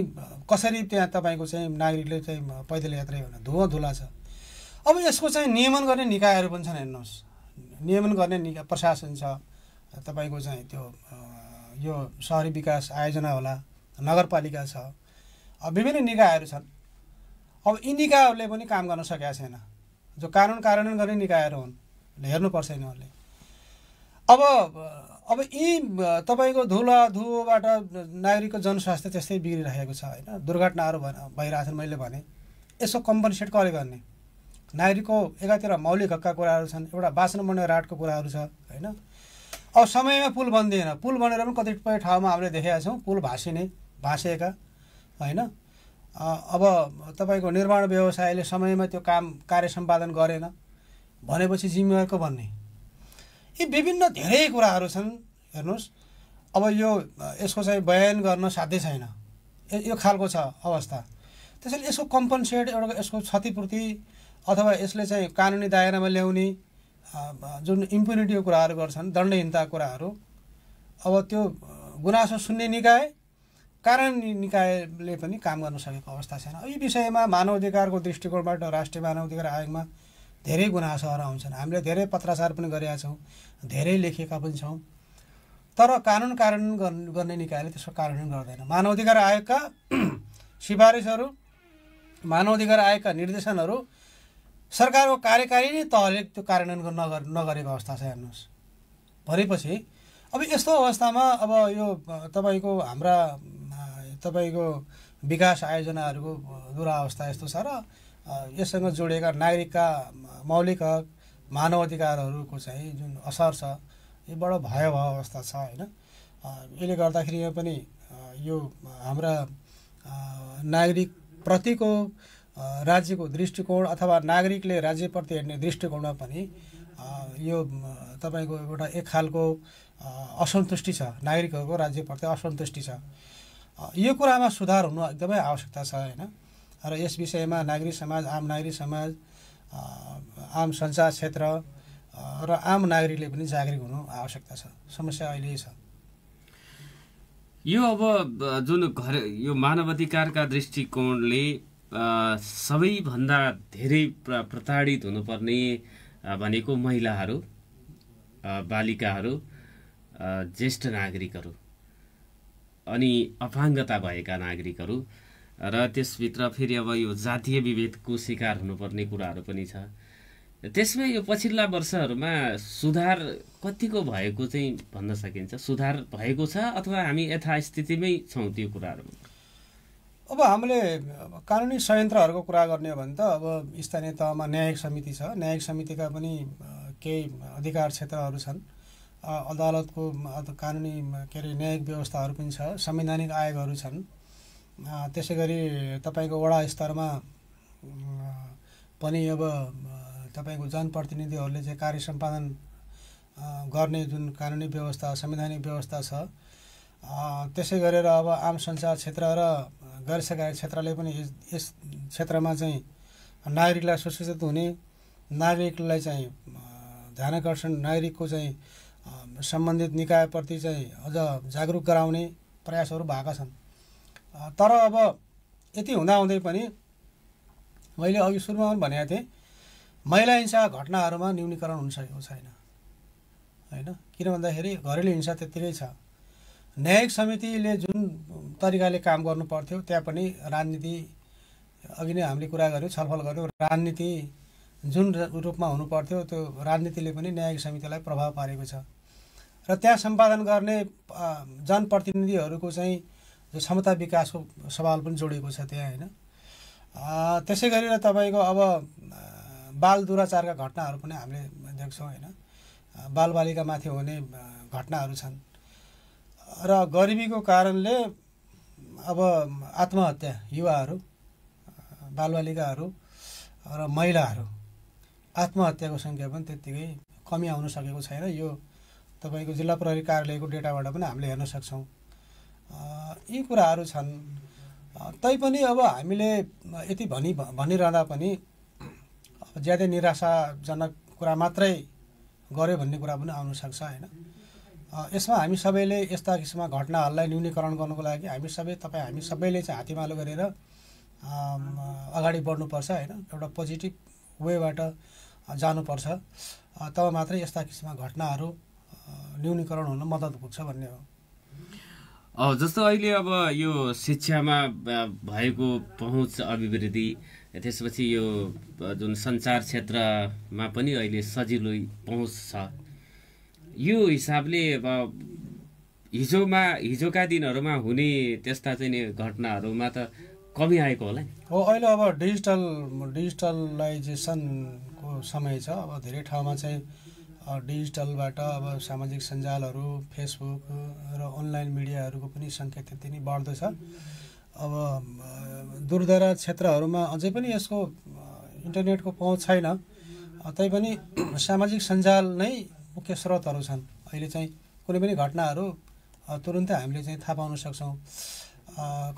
कसरी त्यहाँ तपाईँको चाहिँ नागरिकले चाहिँ पैदल यात्रा भने धुवा धुला छ अब यसको चाहिँ नियमन गर्ने निकायहरू पनि छन् हेर्नुहोस् नियमन गर्ने निका प्रशासन छ तपाईँको चाहिँ त्यो यो सहरी विकास आयोजना होला नगरपालिका छ विभिन्न निकायहरू छन् अब यी निकायहरूले पनि काम गर्न सकेका छैन जो कानुन कार्यान्वयन गर्ने निकायहरू हुन् हेर्नुपर्छ यिनीहरूले अब अब यी तपाईँको धुला धुलोबाट नागरिकको जनस्वास्थ्य त्यस्तै बिग्रिरहेको छ होइन दुर्घटनाहरू भइरहेछन् मैले भने यसो कम्पनसेट कसले गर्ने नागरिकको एकातिर मौलिक हकका कुराहरू छन् एउटा बाँच्न बन्ने राटको कुराहरू छ होइन अब समयमा पुल बनिदिएन पुल बनेर पनि कतिपय ठाउँमा हामीले देखेका छौँ पुल भाँसिने भाँसिएका होइन अब तपाईँको निर्माण व्यवसायले समयमा त्यो काम कार्य सम्पादन गरेन भनेपछि जिम्मेवारको भन्ने यी विभिन्न धेरै कुराहरू छन् हेर्नुहोस् अब यो यसको चाहिँ बयान गर्न साध्य छैन यो खालको छ अवस्था त्यसैले यसको कम्पनसेट एउटा यसको क्षतिपूर्ति अथवा यसले चाहिँ कानुनी दायरामा ल्याउने जुन इम्प्युनिटीको कुराहरू गर्छन् दण्डहीनताको कुराहरू अब त्यो गुनासो सुन्ने निकाय कारण निकायले पनि काम गर्न सकेको अवस्था छैन यी विषयमा मानवाधिकारको दृष्टिकोणबाट राष्ट्रिय मानवाधिकार आयोगमा धेरै गुनासोहरू आउँछन् हामीले धेरै पत्राचार पनि गरेका छौँ धेरै लेखेका पनि छौँ तर कानुन कार्यान्वयन गर्ने निकायले त्यसको कार्यान्वयन गर्दैन मानव अधिकार आयोगका सिफारिसहरू मानवाधिकार आयोगका निर्देशनहरू सरकारको कार्यकारी नै तहले त्यो कार्यान्वयन नगर नगरेको अवस्था छ हेर्नुहोस् भनेपछि अब यस्तो अवस्थामा अब यो तपाईँको हाम्रा तपाईँको विकास आयोजनाहरूको दुरावस्था यस्तो छ र यससँग जोडिएका नागरिकका मौलिक हक मानव अधिकारहरूको चाहिँ जुन असर छ यो बडो भयावह अवस्था छ होइन यसले गर्दाखेरि पनि यो हाम्रा नागरिकप्रतिको राज्यको दृष्टिकोण अथवा नागरिकले राज्यप्रति हेर्ने दृष्टिकोणमा पनि यो तपाईँको एउटा एक खालको असन्तुष्टि छ नागरिकहरूको राज्यप्रति असन्तुष्टि छ यो कुरामा सुधार हुनु एकदमै आवश्यकता छ होइन र यस विषयमा नागरिक समाज आम नागरिक समाज आम सञ्चार क्षेत्र र आम नागरिकले पनि जागरुक हुनु आवश्यकता छ समस्या अहिले छ यो अब जुन घर यो मानवाधिकारका दृष्टिकोणले सबैभन्दा धेरै प्र प्रताडित हुनुपर्ने भनेको महिलाहरू बालिकाहरू ज्येष्ठ नागरिकहरू अनि अपाङ्गता भएका नागरिकहरू र त्यसभित्र फेरि अब यो जातीय विभेदको शिकार हुनुपर्ने कुराहरू पनि छ त्यसमै यो पछिल्ला वर्षहरूमा सुधार कतिको भएको चाहिँ भन्न सकिन्छ सुधार भएको छ अथवा हामी यथास्थितिमै छौँ त्यो कुराहरू अब हामीले कानुनी संयन्त्रहरूको कुरा गर्ने हो भने त अब स्थानीय तहमा न्यायिक समिति छ न्यायिक समितिका पनि केही अधिकार क्षेत्रहरू छन् अदालतको कानुनी के अरे न्यायिक व्यवस्थाहरू पनि छ संवैधानिक आयोगहरू छन् त्यसै गरी तपाईँको वडा स्तरमा पनि अब तपाईँको जनप्रतिनिधिहरूले चाहिँ कार्य सम्पादन गर्ने जुन कानुनी व्यवस्था संवैधानिक व्यवस्था छ त्यसै गरेर अब आम सञ्चार क्षेत्र र गैर सरकारी क्षेत्रले पनि यस यस क्षेत्रमा चाहिँ नागरिकलाई सुसूचित हुने नागरिकलाई चाहिँ ध्यानकर्षण नागरिकको चाहिँ सम्बन्धित निकायप्रति चाहिँ अझ जागरुक गराउने प्रयासहरू भएका छन् तर अब यति हुँदाहुँदै पनि मैले अघि सुरुमा पनि भनेको थिएँ महिला हिंसा घटनाहरूमा न्यूनीकरण हुन सकेको छैन होइन किन भन्दाखेरि घरेलु हिंसा त्यत्तिकै छ न्यायिक समितिले जुन तरिकाले काम गर्नु पर्थ्यो त्यहाँ पनि राजनीति अघि नै हामीले कुरा गऱ्यौँ छलफल गऱ्यौँ राजनीति जुन रूपमा हुनुपर्थ्यो त्यो राजनीतिले पनि न्यायिक समितिलाई प्रभाव पारेको छ र त्यहाँ सम्पादन गर्ने जनप्रतिनिधिहरूको चाहिँ क्षमता विकासको सवाल पनि जोडिएको छ त्यहाँ होइन त्यसै गरेर तपाईँको अब बाल दुराचारका घटनाहरू पनि हामीले देख्छौँ होइन बालबालिकामाथि हुने घटनाहरू छन् र गरिबीको कारणले अब आत्महत्या युवाहरू बालबालिकाहरू र महिलाहरू आत्महत्याको सङ्ख्या पनि त्यत्तिकै कमी आउन सकेको छैन यो तपाईँको जिल्ला प्रहरी कार्यालयको डेटाबाट पनि हामीले हेर्न सक्छौँ यी कुराहरू छन् तैपनि अब हामीले यति भनी भनिरहँदा पनि ज्यादै निराशाजनक कुरा मात्रै गऱ्यो भन्ने कुरा पनि आउन आउनसक्छ होइन यसमा हामी सबैले यस्ता किसिमका घटनाहरूलाई न्यूनीकरण गर्नुको लागि हामी सबै तपाईँ हामी सबैले चाहिँ हातीमालो गरेर अगाडि बढ्नुपर्छ होइन एउटा पोजिटिभ वेबाट जानुपर्छ तब मात्रै यस्ता किसिमका घटनाहरू न्यूनीकरण हुन मद्दत पुग्छ भन्ने हो जस्तो अहिले अब यो शिक्षामा भएको पहुँच अभिवृद्धि त्यसपछि यो जुन सञ्चार क्षेत्रमा पनि अहिले सजिलो पहुँच छ यो हिसाबले अब हिजोमा हिजोका दिनहरूमा हुने त्यस्ता चाहिँ घटनाहरूमा त कमी आएको होला हो अहिले अब डिजिटल डिजिटलाइजेसनको समय छ अब धेरै ठाउँमा चाहिँ डिजिटलबाट अब सामाजिक सञ्जालहरू फेसबुक र अनलाइन मिडियाहरूको पनि सङ्ख्या त्यति नै बढ्दछ अब दूरदराज क्षेत्रहरूमा अझै पनि यसको इन्टरनेटको पहुँच छैन तैपनि सामाजिक सञ्जाल नै मुख्य स्रोतहरू छन् अहिले चाहिँ कुनै पनि घटनाहरू तुरुन्तै हामीले चाहिँ थाहा पाउन सक्छौँ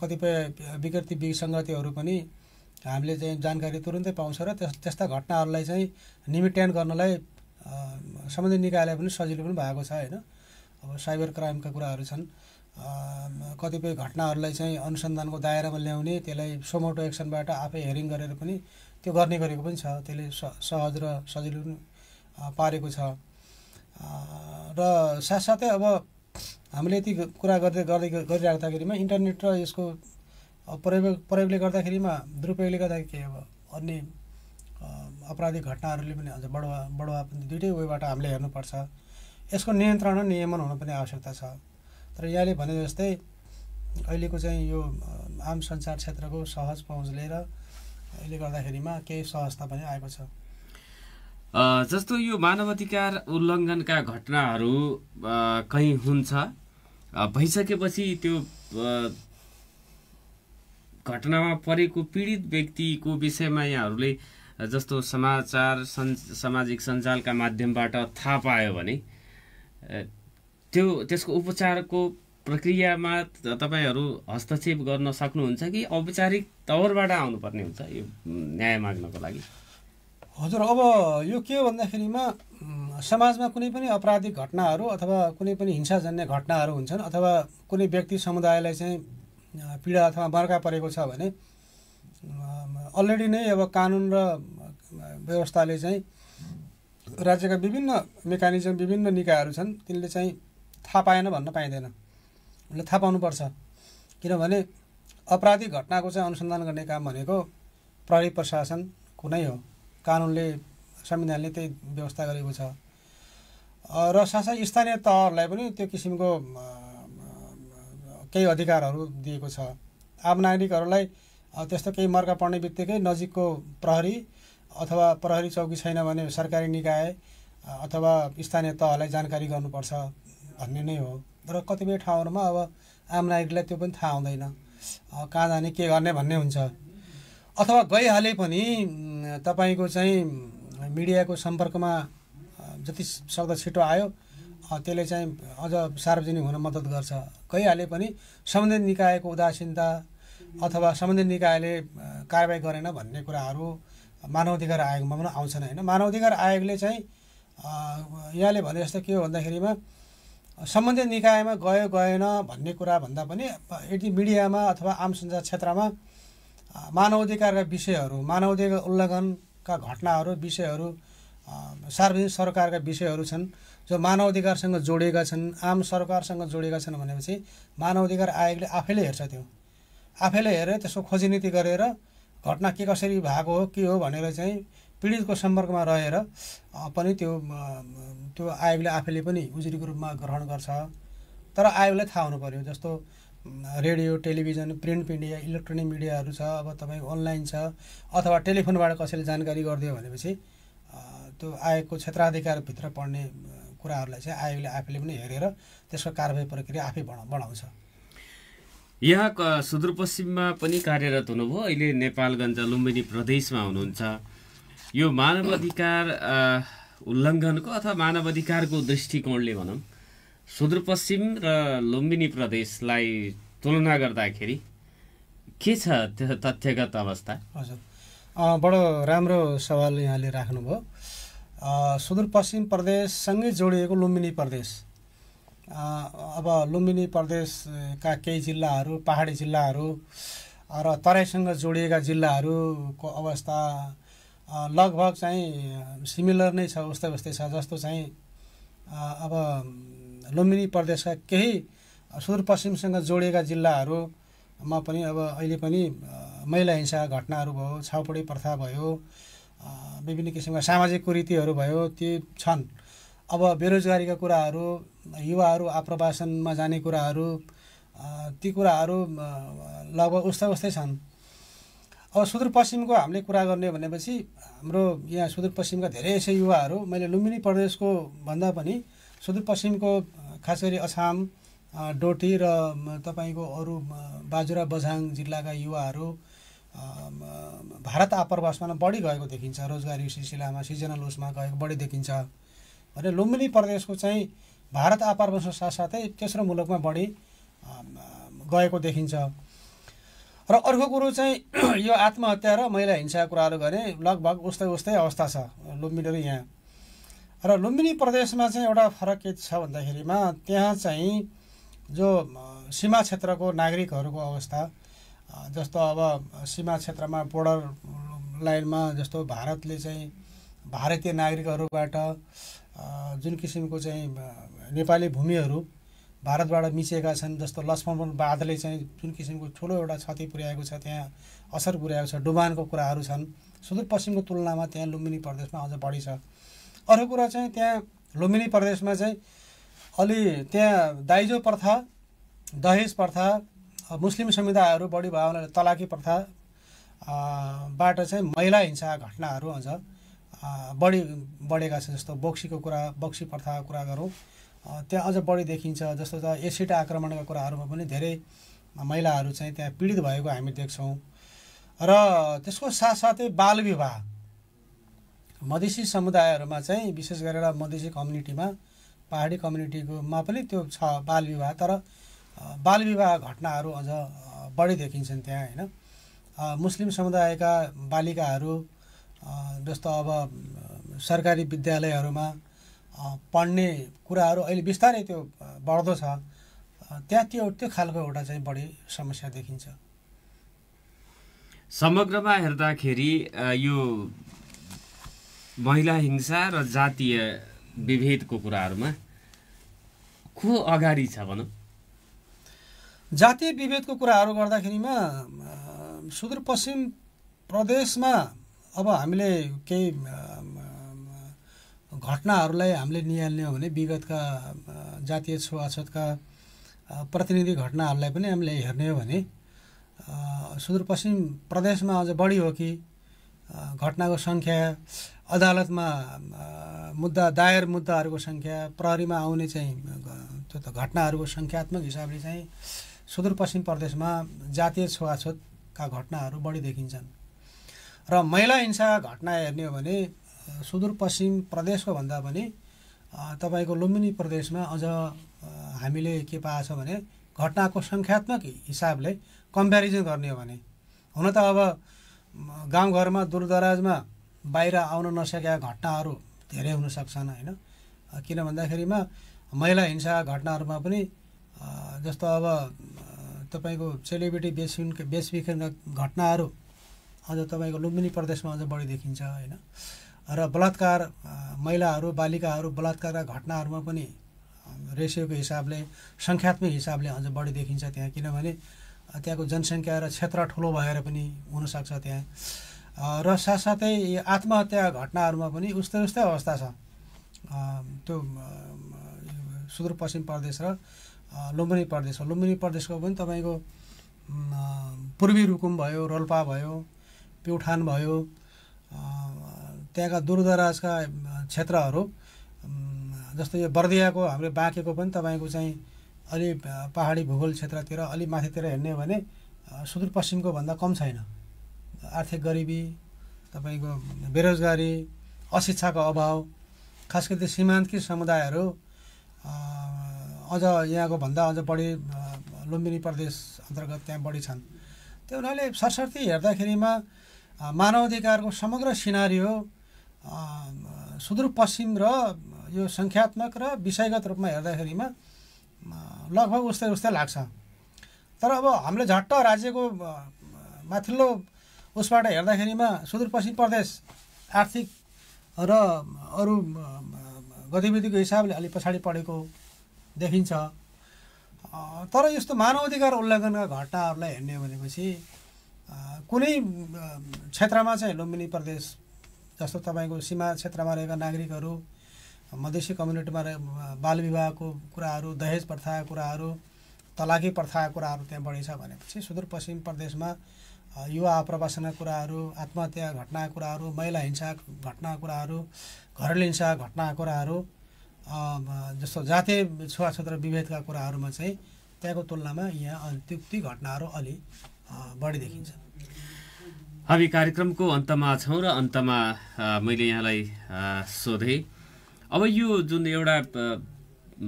कतिपय विकृति विसङ्गतिहरू पनि हामीले चाहिँ जानकारी तुरुन्तै पाउँछ र त्यस त्यस्ता घटनाहरूलाई चाहिँ निमिट्यान गर्नलाई सम्बन्धित निकायलाई पनि सजिलो पनि भएको छ होइन अब साइबर क्राइमका कुराहरू छन् कतिपय घटनाहरूलाई चाहिँ अनुसन्धानको दायरामा ल्याउने त्यसलाई सोमोटो एक्सनबाट आफै हेरिङ गरेर पनि त्यो गर्ने गरेको पनि छ त्यसले सहज र सजिलो पनि पारेको छ र साथसाथै अब हामीले यति कुरा गर्दै गर्दै गरिराख्दाखेरिमा इन्टरनेट र यसको प्रयोग प्रयोगले गर्दाखेरिमा दुरुपयोगले गर्दाखेरि अब अन्य अपराधिक घटनाहरूले पनि अझ बढुवा बढुवा पनि दुइटै वेबाट हामीले हेर्नुपर्छ यसको नियन्त्रण र नियमन हुनु पनि आवश्यकता छ तर यहाँले भने जस्तै अहिलेको चाहिँ यो आम सञ्चार क्षेत्रको सहज पहुँच लिएर यसले गर्दाखेरिमा केही सहजता पनि आएको छ जस्तो यो मानवाधिकार उल्लङ्घनका घटनाहरू कहीँ हुन्छ भइसकेपछि त्यो घटनामा परेको पीडित व्यक्तिको विषयमा यहाँहरूले जस्तो समाचार सन् सामाजिक सञ्जालका माध्यमबाट थाहा पायो भने त्यो त्यसको उपचारको प्रक्रियामा तपाईँहरू हस्तक्षेप गर्न सक्नुहुन्छ कि औपचारिक तवरबाट आउनुपर्ने हुन्छ यो न्याय माग्नको लागि हजुर अब यो के भन्दाखेरिमा समाजमा कुनै पनि अपराधिक घटनाहरू अथवा कुनै पनि हिंसाजन्य घटनाहरू हुन्छन् अथवा कुनै व्यक्ति समुदायलाई चाहिँ पीडा अथवा बर्खा परेको छ भने अलरेडी नै अब कानुन र व्यवस्थाले चाहिँ राज्यका विभिन्न मेकानिजम विभिन्न निकायहरू छन् तिनले चाहिँ थाहा पाएन भन्न पाइँदैन उनले थाहा पाउनुपर्छ किनभने अपराधिक घटनाको चाहिँ अनुसन्धान गर्ने काम भनेको प्रहरी प्रशासन कुनै हो कानुनले संविधानले त्यही व्यवस्था गरेको छ र साथसाथै स्थानीय तहहरूलाई पनि त्यो किसिमको केही अधिकारहरू दिएको छ आम नागरिकहरूलाई त्यस्तो केही मर्का पर्ने बित्तिकै नजिकको प्रहरी अथवा प्रहरी चौकी छैन भने सरकारी निकाय अथवा स्थानीय तहलाई जानकारी गर्नुपर्छ भन्ने नै हो र कतिपय ठाउँहरूमा अब आम नागरिकलाई त्यो पनि थाहा हुँदैन कहाँ जाने के गर्ने भन्ने हुन्छ अथवा गइहाले पनि तपाईँको चाहिँ मिडियाको सम्पर्कमा जति सक्दो छिटो आयो त्यसले चाहिँ अझ सार्वजनिक हुन मद्दत गर्छ गइहाले पनि सम्बन्धित निकायको उदासीनता अथवा सम्बन्धित निकायले कारवाही गरेन भन्ने कुराहरू मानवाधिकार आयोगमा पनि आउँछन् होइन मानवाधिकार आयोगले चाहिँ यहाँले भने जस्तो के हो भन्दाखेरिमा सम्बन्धित निकायमा गयो गएन भन्ने कुरा भन्दा पनि यदि मिडियामा अथवा आम सञ्चार क्षेत्रमा मानवाधिकारका विषयहरू मानवाधिकार उल्लङ्घनका घटनाहरू विषयहरू सार्वजनिक सरकारका विषयहरू छन् जो मानवाधिकारसँग जोडिएका छन् आम सरकारसँग जोडिएका छन् भनेपछि मानवाधिकार आयोगले आफैले हेर्छ त्यो आफैले हेरेर त्यसको खोजीनीति गरेर घटना के कसरी भएको हो के हो भनेर चाहिँ पीडितको सम्पर्कमा रहेर पनि त्यो त्यो आयोगले आफैले पनि उजुरीको रूपमा ग्रहण गर्छ तर आयोगलाई थाहा हुनु पऱ्यो जस्तो radio television print media electronic मिडियाहरू छ अब तपाईँको अनलाइन छ अथवा टेलिफोनबाट कसैले जानकारी गरिदियो भनेपछि त्यो आयोगको क्षेत्राधिकारभित्र पढ्ने कुराहरूलाई चाहिँ आयोगले आफैले पनि हेरेर त्यसको कारवाही प्रक्रिया आफै बढाउँछ यहाँ सुदूरपश्चिममा पनि कार्यरत हुनुभयो अहिले नेपालगञ्ज लुम्बिनी प्रदेशमा हुनुहुन्छ यो मानव अधिकार उल्लङ्घनको अथवा मानव अधिकारको दृष्टिकोणले भनौँ सुदूरपश्चिम र लुम्बिनी प्रदेशलाई तुलना गर्दाखेरि के छ त्यो तथ्यगत अवस्था हजुर बडो राम्रो सवाल यहाँले राख्नुभयो सुदूरपश्चिम प्रदेशसँगै जोडिएको लुम्बिनी प्रदेश अब लुम्बिनी प्रदेशका केही जिल्लाहरू पहाडी जिल्लाहरू र तराईसँग जोडिएका जिल्लाहरूको अवस्था लगभग चाहिँ सिमिलर नै छ उस्तै उस्तै छ जस्तो चाहिँ अब लुम्बिनी प्रदेशका केही सुदूरपश्चिमसँग जोडिएका जिल्लाहरूमा पनि अब अहिले पनि महिला हिंसा घटनाहरू भयो छाउपडी प्रथा भयो विभिन्न किसिमका सामाजिक कुरीतिहरू भयो ती छन् अब बेरोजगारीका कुराहरू युवाहरू आप्रवासनमा जाने कुराहरू ती कुराहरू लगभग उस्तै उस्तै छन् अब सुदूरपश्चिमको हामीले कुरा गर्ने भनेपछि हाम्रो यहाँ सुदूरपश्चिमका धेरै यसो युवाहरू मैले लुम्बिनी प्रदेशको भन्दा पनि सुदूरपश्चिमको खास गरी अछाम डोटी र तपाईँको अरू बाजुरा बझाङ जिल्लाका युवाहरू भारत आप्रवासमा बढी गएको देखिन्छ रोजगारी सिलसिलामा सिजनल उसमा गएको बढी देखिन्छ भने लुम्बिनी प्रदेशको चाहिँ भारत आपार वंश साथसाथै तेस्रो मुलुकमा बढी गएको देखिन्छ र अर्को कुरो चाहिँ यो आत्महत्या र महिला हिंसाको कुराहरू गरे लगभग उस्तै उस्तै अवस्था छ लुम्बिनीहरू यहाँ र लुम्बिनी प्रदेशमा चाहिँ एउटा फरक के छ भन्दाखेरिमा त्यहाँ चाहिँ जो सीमा क्षेत्रको नागरिकहरूको अवस्था जस्तो अब सीमा क्षेत्रमा बोर्डर लाइनमा जस्तो भारतले चाहिँ भारतीय नागरिकहरूबाट जुन किसिमको चाहिँ नेपाली भूमिहरू भारतबाट मिसिएका छन् जस्तो लक्ष्मण बाँधले चाहिँ जुन किसिमको ठुलो एउटा क्षति पुर्याएको छ त्यहाँ असर पुर्याएको छ डुबानको कुराहरू छन् सुदूरपश्चिमको तुलनामा त्यहाँ लुम्बिनी प्रदेशमा अझ बढी छ अर्को कुरा चाहिँ त्यहाँ लुम्बिनी प्रदेशमा चाहिँ अलि त्यहाँ दाइजो प्रथा दहेज प्रथा मुस्लिम समुदायहरू बढी भयो तलाकी प्रथा बाट चाहिँ महिला हिंसा घटनाहरू अझ बढी बढेका छन् जस्तो बक्सीको कुरा बक्सी प्रथाको कुरा गरौँ त्यहाँ अझ बढी देखिन्छ जस्तो त एसिड आक्रमणका कुराहरूमा पनि धेरै महिलाहरू चाहिँ त्यहाँ पीडित भएको हामी देख्छौँ र त्यसको साथसाथै बालविवाह मधेसी समुदायहरूमा चाहिँ विशेष गरेर मधेसी कम्युनिटीमा पहाडी कम्युनिटीकोमा पनि त्यो छ बाल विवाह तर बालविवाह घटनाहरू अझ बढी देखिन्छन् त्यहाँ होइन मुस्लिम समुदायका बालिकाहरू जस्तो अब सरकारी विद्यालयहरूमा पढ्ने कुराहरू अहिले बिस्तारै त्यो बढ्दो छ त्यहाँ त्यो त्यो खालको एउटा चाहिँ बढी समस्या देखिन्छ समग्रमा हेर्दाखेरि यो महिला हिंसा र जातीय विभेदको कुराहरूमा को अगाडि छ भनौँ जातीय विभेदको कुराहरू गर्दाखेरिमा सुदूरपश्चिम प्रदेशमा अब हामीले केही घटनाहरूलाई हामीले निहाल्ने हो भने विगतका जातीय छुवाछुतका प्रतिनिधि घटनाहरूलाई पनि हामीले हेर्ने हो भने सुदूरपश्चिम प्रदेशमा अझ बढी हो कि घटनाको सङ्ख्या अदालतमा मुद्दा दायर मुद्दाहरूको सङ्ख्या प्रहरीमा आउने चाहिँ त्यो त घटनाहरूको सङ्ख्यात्मक हिसाबले चाहिँ सुदूरपश्चिम प्रदेशमा जातीय छुवाछुतका घटनाहरू बढी देखिन्छन् र महिला हिंसा घटना हेर्ने हो भने सुदूरपश्चिम प्रदेशको भन्दा पनि तपाईँको लुम्बिनी प्रदेशमा अझ हामीले के पाएको छ भने घटनाको सङ्ख्यात्मक हिसाबले कम्पेरिजन गर्ने हो भने हुन त अब गाउँघरमा दूरदराजमा बाहिर आउन नसकेका घटनाहरू धेरै हुन हुनसक्छन् होइन किन भन्दाखेरिमा महिला हिंसा घटनाहरूमा पनि जस्तो अब तपाईँको सेलिब्रिटी बेचबिख बेचबिखन घटनाहरू अझ तपाईँको लुम्बिनी प्रदेशमा अझ बढी देखिन्छ होइन र बलात्कार महिलाहरू बालिकाहरू बलात्कारका घटनाहरूमा पनि रेसियोको हिसाबले सङ्ख्यात्मक हिसाबले अझ बढी देखिन्छ त्यहाँ किनभने त्यहाँको जनसङ्ख्या र क्षेत्र ठुलो भएर पनि हुनसक्छ त्यहाँ र साथसाथै आत्महत्या घटनाहरूमा पनि उस्तै उस्तै अवस्था छ त्यो सुदूरपश्चिम प्रदेश र लुम्बिनी प्रदेश लुम्बिनी प्रदेशको पनि तपाईँको पूर्वी रुकुम भयो रोल्पा भयो प्युठान भयो त्यहाँका दूरदराजका क्षेत्रहरू जस्तो यो बर्दियाको हाम्रो बाँकेको पनि तपाईँको चाहिँ अलि पहाडी भूगोल क्षेत्रतिर अलि माथितिर हेर्ने हो भने सुदूरपश्चिमको भन्दा कम छैन आर्थिक गरिबी तपाईँको बेरोजगारी अशिक्षाको अभाव खास गरी त्यो सीमान्तकी समुदायहरू अझ यहाँको भन्दा अझ बढी लुम्बिनी प्रदेश अन्तर्गत त्यहाँ बढी छन् त्यो हुनाले सरस्वती हेर्दाखेरिमा मानवाधिकारको समग्र सिनारी हो सुदूरपश्चिम र यो सङ्ख्यात्मक र विषयगत रूपमा हेर्दाखेरिमा लगभग उस्तै उस्तै लाग्छ तर अब हामीले झट्ट राज्यको माथिल्लो उसबाट हेर्दाखेरिमा सुदूरपश्चिम प्रदेश आर्थिक र अरू गतिविधिको हिसाबले अलिक पछाडि पढेको देखिन्छ तर यस्तो मानव अधिकार उल्लङ्घनका घटनाहरूलाई हेर्ने भनेपछि कुनै क्षेत्रमा चाहिँ लुम्बिनी प्रदेश जस्तो तपाईँको सीमा क्षेत्रमा रहेका नागरिकहरू मधेसी कम्युनिटीमा रहे विवाहको कुराहरू दहेज प्रथाको कुराहरू तलाकी प्रथाको कुराहरू त्यहाँ बढी छ भनेपछि सुदूरपश्चिम प्रदेशमा युवा आप्रवासनका कुराहरू आत्महत्या घटनाका कुराहरू महिला हिंसा घटना कुराहरू घरेलु हिंसा घटनाका कुराहरू जस्तो जातीय छुवाछुत्र विभेदका कुराहरूमा चाहिँ त्यहाँको तुलनामा यहाँ ती घटनाहरू अलि बढी देखिन्छ हामी कार्यक्रमको अन्तमा छौँ र अन्तमा मैले यहाँलाई सोधेँ अब यो जुन एउटा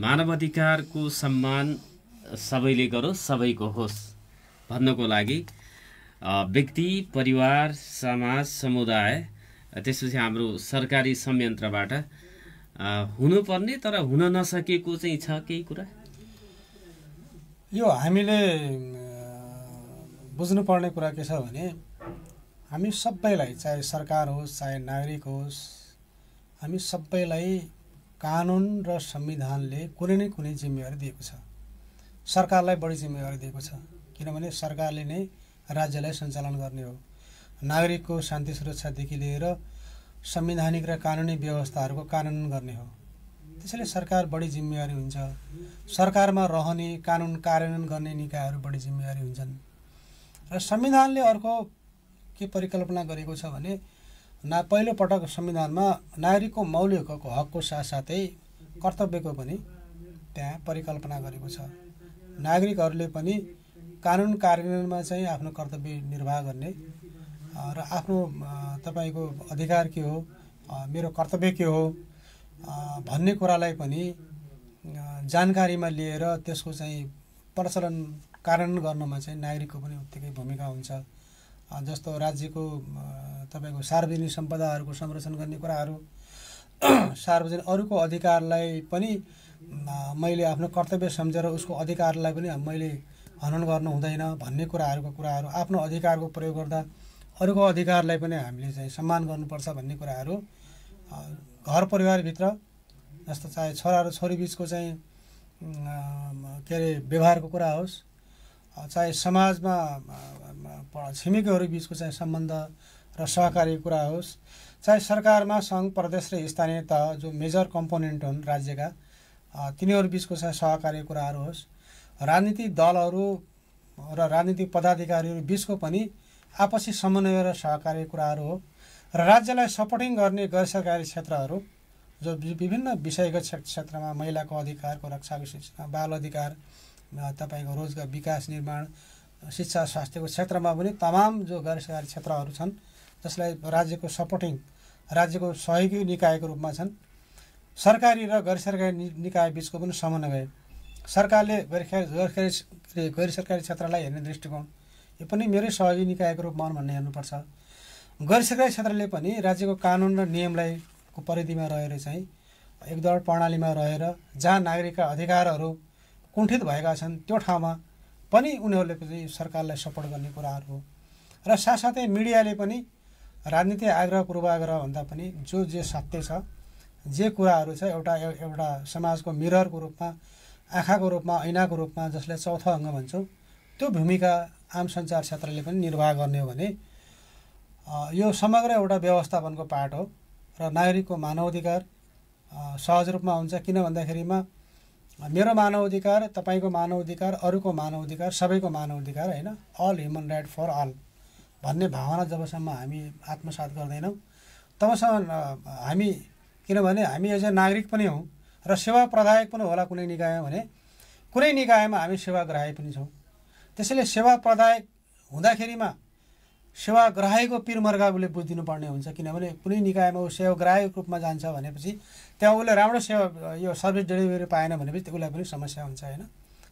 मानवाधिकारको सम्मान सबैले गरोस् सबैको होस् भन्नको लागि व्यक्ति परिवार समाज समुदाय त्यसपछि हाम्रो सरकारी संयन्त्रबाट हुनुपर्ने तर हुन नसकेको चाहिँ छ केही कुरा यो हामीले बुझ्नुपर्ने कुरा के छ भने हामी सबैलाई चाहे सरकार होस् चाहे नागरिक होस् हामी सबैलाई कानुन र संविधानले कुनै न कुनै जिम्मेवारी दिएको छ सरकारलाई बढी जिम्मेवारी दिएको छ किनभने सरकारले नै राज्यलाई सञ्चालन गर्ने हो नागरिकको शान्ति सुरक्षादेखि लिएर संवैधानिक र कानुनी व्यवस्थाहरूको कानुन गर्ने हो त्यसैले सरकार बढी जिम्मेवारी हुन्छ सरकारमा रहने कानुन कार्यान्वयन गर्ने निकायहरू बढी जिम्मेवारी हुन्छन् र संविधानले अर्को के परिकल्पना गरेको छ भने ना पहिलो पटक संविधानमा नागरिकको मौलिक हकको साथसाथै कर्तव्यको पनि त्यहाँ परिकल्पना गरेको छ नागरिकहरूले पनि कानुन कार्यान्वयनमा चाहिँ आफ्नो कर्तव्य निर्वाह गर्ने र आफ्नो तपाईँको अधिकार के हो मेरो कर्तव्य के हो भन्ने कुरालाई पनि जानकारीमा लिएर त्यसको चाहिँ प्रचलन कारण गर्नमा चाहिँ नागरिकको पनि उत्तिकै भूमिका हुन्छ जस्तो राज्यको तपाईँको सार्वजनिक सम्पदाहरूको संरक्षण गर्ने कुराहरू सार्वजनिक अरूको अधिकारलाई पनि मैले आफ्नो कर्तव्य सम्झेर उसको अधिकारलाई पनि मैले हनन गर्नु हुँदैन भन्ने कुराहरूको कुराहरू आफ्नो अधिकारको प्रयोग गर्दा अरूको अधिकारलाई पनि हामीले चाहिँ सम्मान गर्नुपर्छ भन्ने कुराहरू घर परिवारभित्र जस्तो चाहे छोरा र छोरी चाहिँ के अरे व्यवहारको कुरा होस् चाहे समाजमा छिमेकीहरू बिचको चाहिँ सम्बन्ध र सहकारी कुरा होस् चाहे सरकारमा सङ्घ प्रदेश र स्थानीय तह जो मेजर कम्पोनेन्ट हुन् राज्यका तिनीहरू बिचको चाहिँ सहकारी कुराहरू होस् राजनीतिक दलहरू र राजनीतिक पदाधिकारीहरू बिचको पनि आपसी समन्वय र सहकारी कुराहरू हो र राज्यलाई सपोर्टिङ गर्ने गैर सरकारी क्षेत्रहरू जो विभिन्न विषयगत क्षेत्रमा महिलाको अधिकारको रक्षाको बाल अधिकार तपाईँको रोजगार विकास निर्माण शिक्षा स्वास्थ्यको क्षेत्रमा पनि तमाम जो गैर सरकारी क्षेत्रहरू छन् जसलाई राज्यको सपोर्टिङ राज्यको सहयोगी निकायको रूपमा छन् सरकारी र गैर सरकारी निकाय बिचको पनि समन्वय सरकारले गैर सरकारी गैर सरकारी क्षेत्रलाई हेर्ने दृष्टिकोण यो पनि मेरै सहयोगी निकायको रूपमा भन्ने हेर्नुपर्छ गैर सरकारी क्षेत्रले पनि राज्यको कानुन र नियमलाई परिधिमा रहेर चाहिँ दौड प्रणालीमा रहेर जहाँ नागरिकका अधिकारहरू कुण्ठित भएका छन् त्यो ठाउँमा पनि उनीहरूले चाहिँ सरकारलाई सपोर्ट गर्ने कुराहरू हो र साथसाथै मिडियाले पनि राजनीति आग्रह पूर्वाग्रह भन्दा पनि जो जे सत्य छ जे कुराहरू छ एउटा एउटा समाजको मिररको रूपमा आँखाको रूपमा ऐनाको रूपमा जसलाई चौथो अङ्ग भन्छौँ त्यो भूमिका आम सञ्चार क्षेत्रले पनि निर्वाह गर्ने हो भने यो समग्र एउटा व्यवस्थापनको पाठ हो र नागरिकको मानवाधिकार सहज रूपमा हुन्छ किन भन्दाखेरिमा मेरो मानव अधिकार तपाईँको मानव अधिकार अरूको मानव अधिकार सबैको मानव अधिकार होइन all human right for all भन्ने भावना जबसम्म हामी आत्मसात गर्दैनौँ तबसम्म हामी किनभने हामी एज ए नागरिक पनि हौँ र सेवा प्रदायक पनि होला कुनै निकायमा भने कुनै निकायमा हामी सेवाग्राही पनि छौँ त्यसैले सेवा प्रदायक हुँदाखेरिमा सेवाग्राहीको पिरमर्गा उसले पर्ने हुन्छ किनभने कुनै निकायमा ऊ सेवाग्राहीको रूपमा जान्छ भनेपछि त्यहाँ उसले राम्रो सेवा यो सर्भिस डेलिभरी पाएन भनेपछि उसलाई पनि समस्या हुन्छ होइन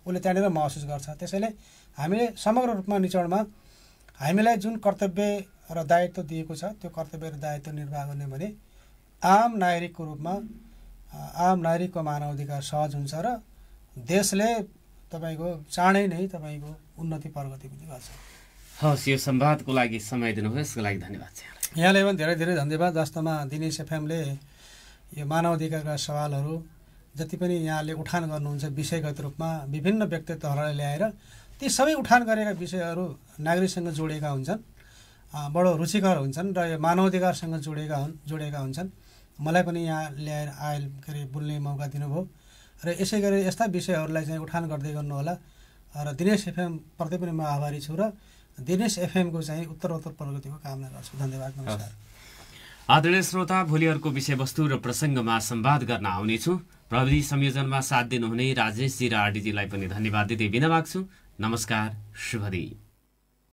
उसले त्यहाँनिर महसुस गर्छ त्यसैले हामीले समग्र रूपमा निचोडमा हामीलाई जुन कर्तव्य र दायित्व दिएको छ त्यो कर्तव्य र दायित्व निर्वाह गर्ने भने आम नागरिकको रूपमा आम नागरिकको मानव अधिकार सहज हुन्छ र देशले तपाईँको चाँडै नै तपाईँको उन्नति प्रगति पनि गर्छ हवस् यो सम्वादको लागि समय दिनुभयो यसको लागि धन्यवाद यहाँले पनि धेरै धेरै धन्यवाद वास्तवमा दिनेश एफएमले यो मानवाधिकारका सवालहरू जति पनि यहाँले उठान गर्नुहुन्छ विषयगत रूपमा विभिन्न व्यक्तित्वहरूलाई ल्याएर ती सबै उठान गरेका विषयहरू नागरिकसँग जोडेका हुन्छन् बडो रुचिकर हुन्छन् र यो मानवाधिकारसँग जोडेका हुन् जोडेका हुन्छन् मलाई पनि यहाँ ल्याएर आए के अरे बोल्ने मौका दिनुभयो र यसै गरी यस्ता विषयहरूलाई चाहिँ उठान गर्दै गर्नुहोला र दिनेश एफएमप्रति पनि म आभारी छु र दिनेश एफएमको चाहिँ उत्तरोत्तर प्रगतिको कामना गर्छु धन्यवाद नमस्कार आदरणीय श्रोता भोलि अर्को विषयवस्तु र प्रसङ्गमा संवाद गर्न आउनेछु प्रविधि संयोजनमा साथ दिनुहुने राजेशजी र आरडीजीलाई पनि धन्यवाद दिँदै बिना माग्छु नमस्कार शुभदी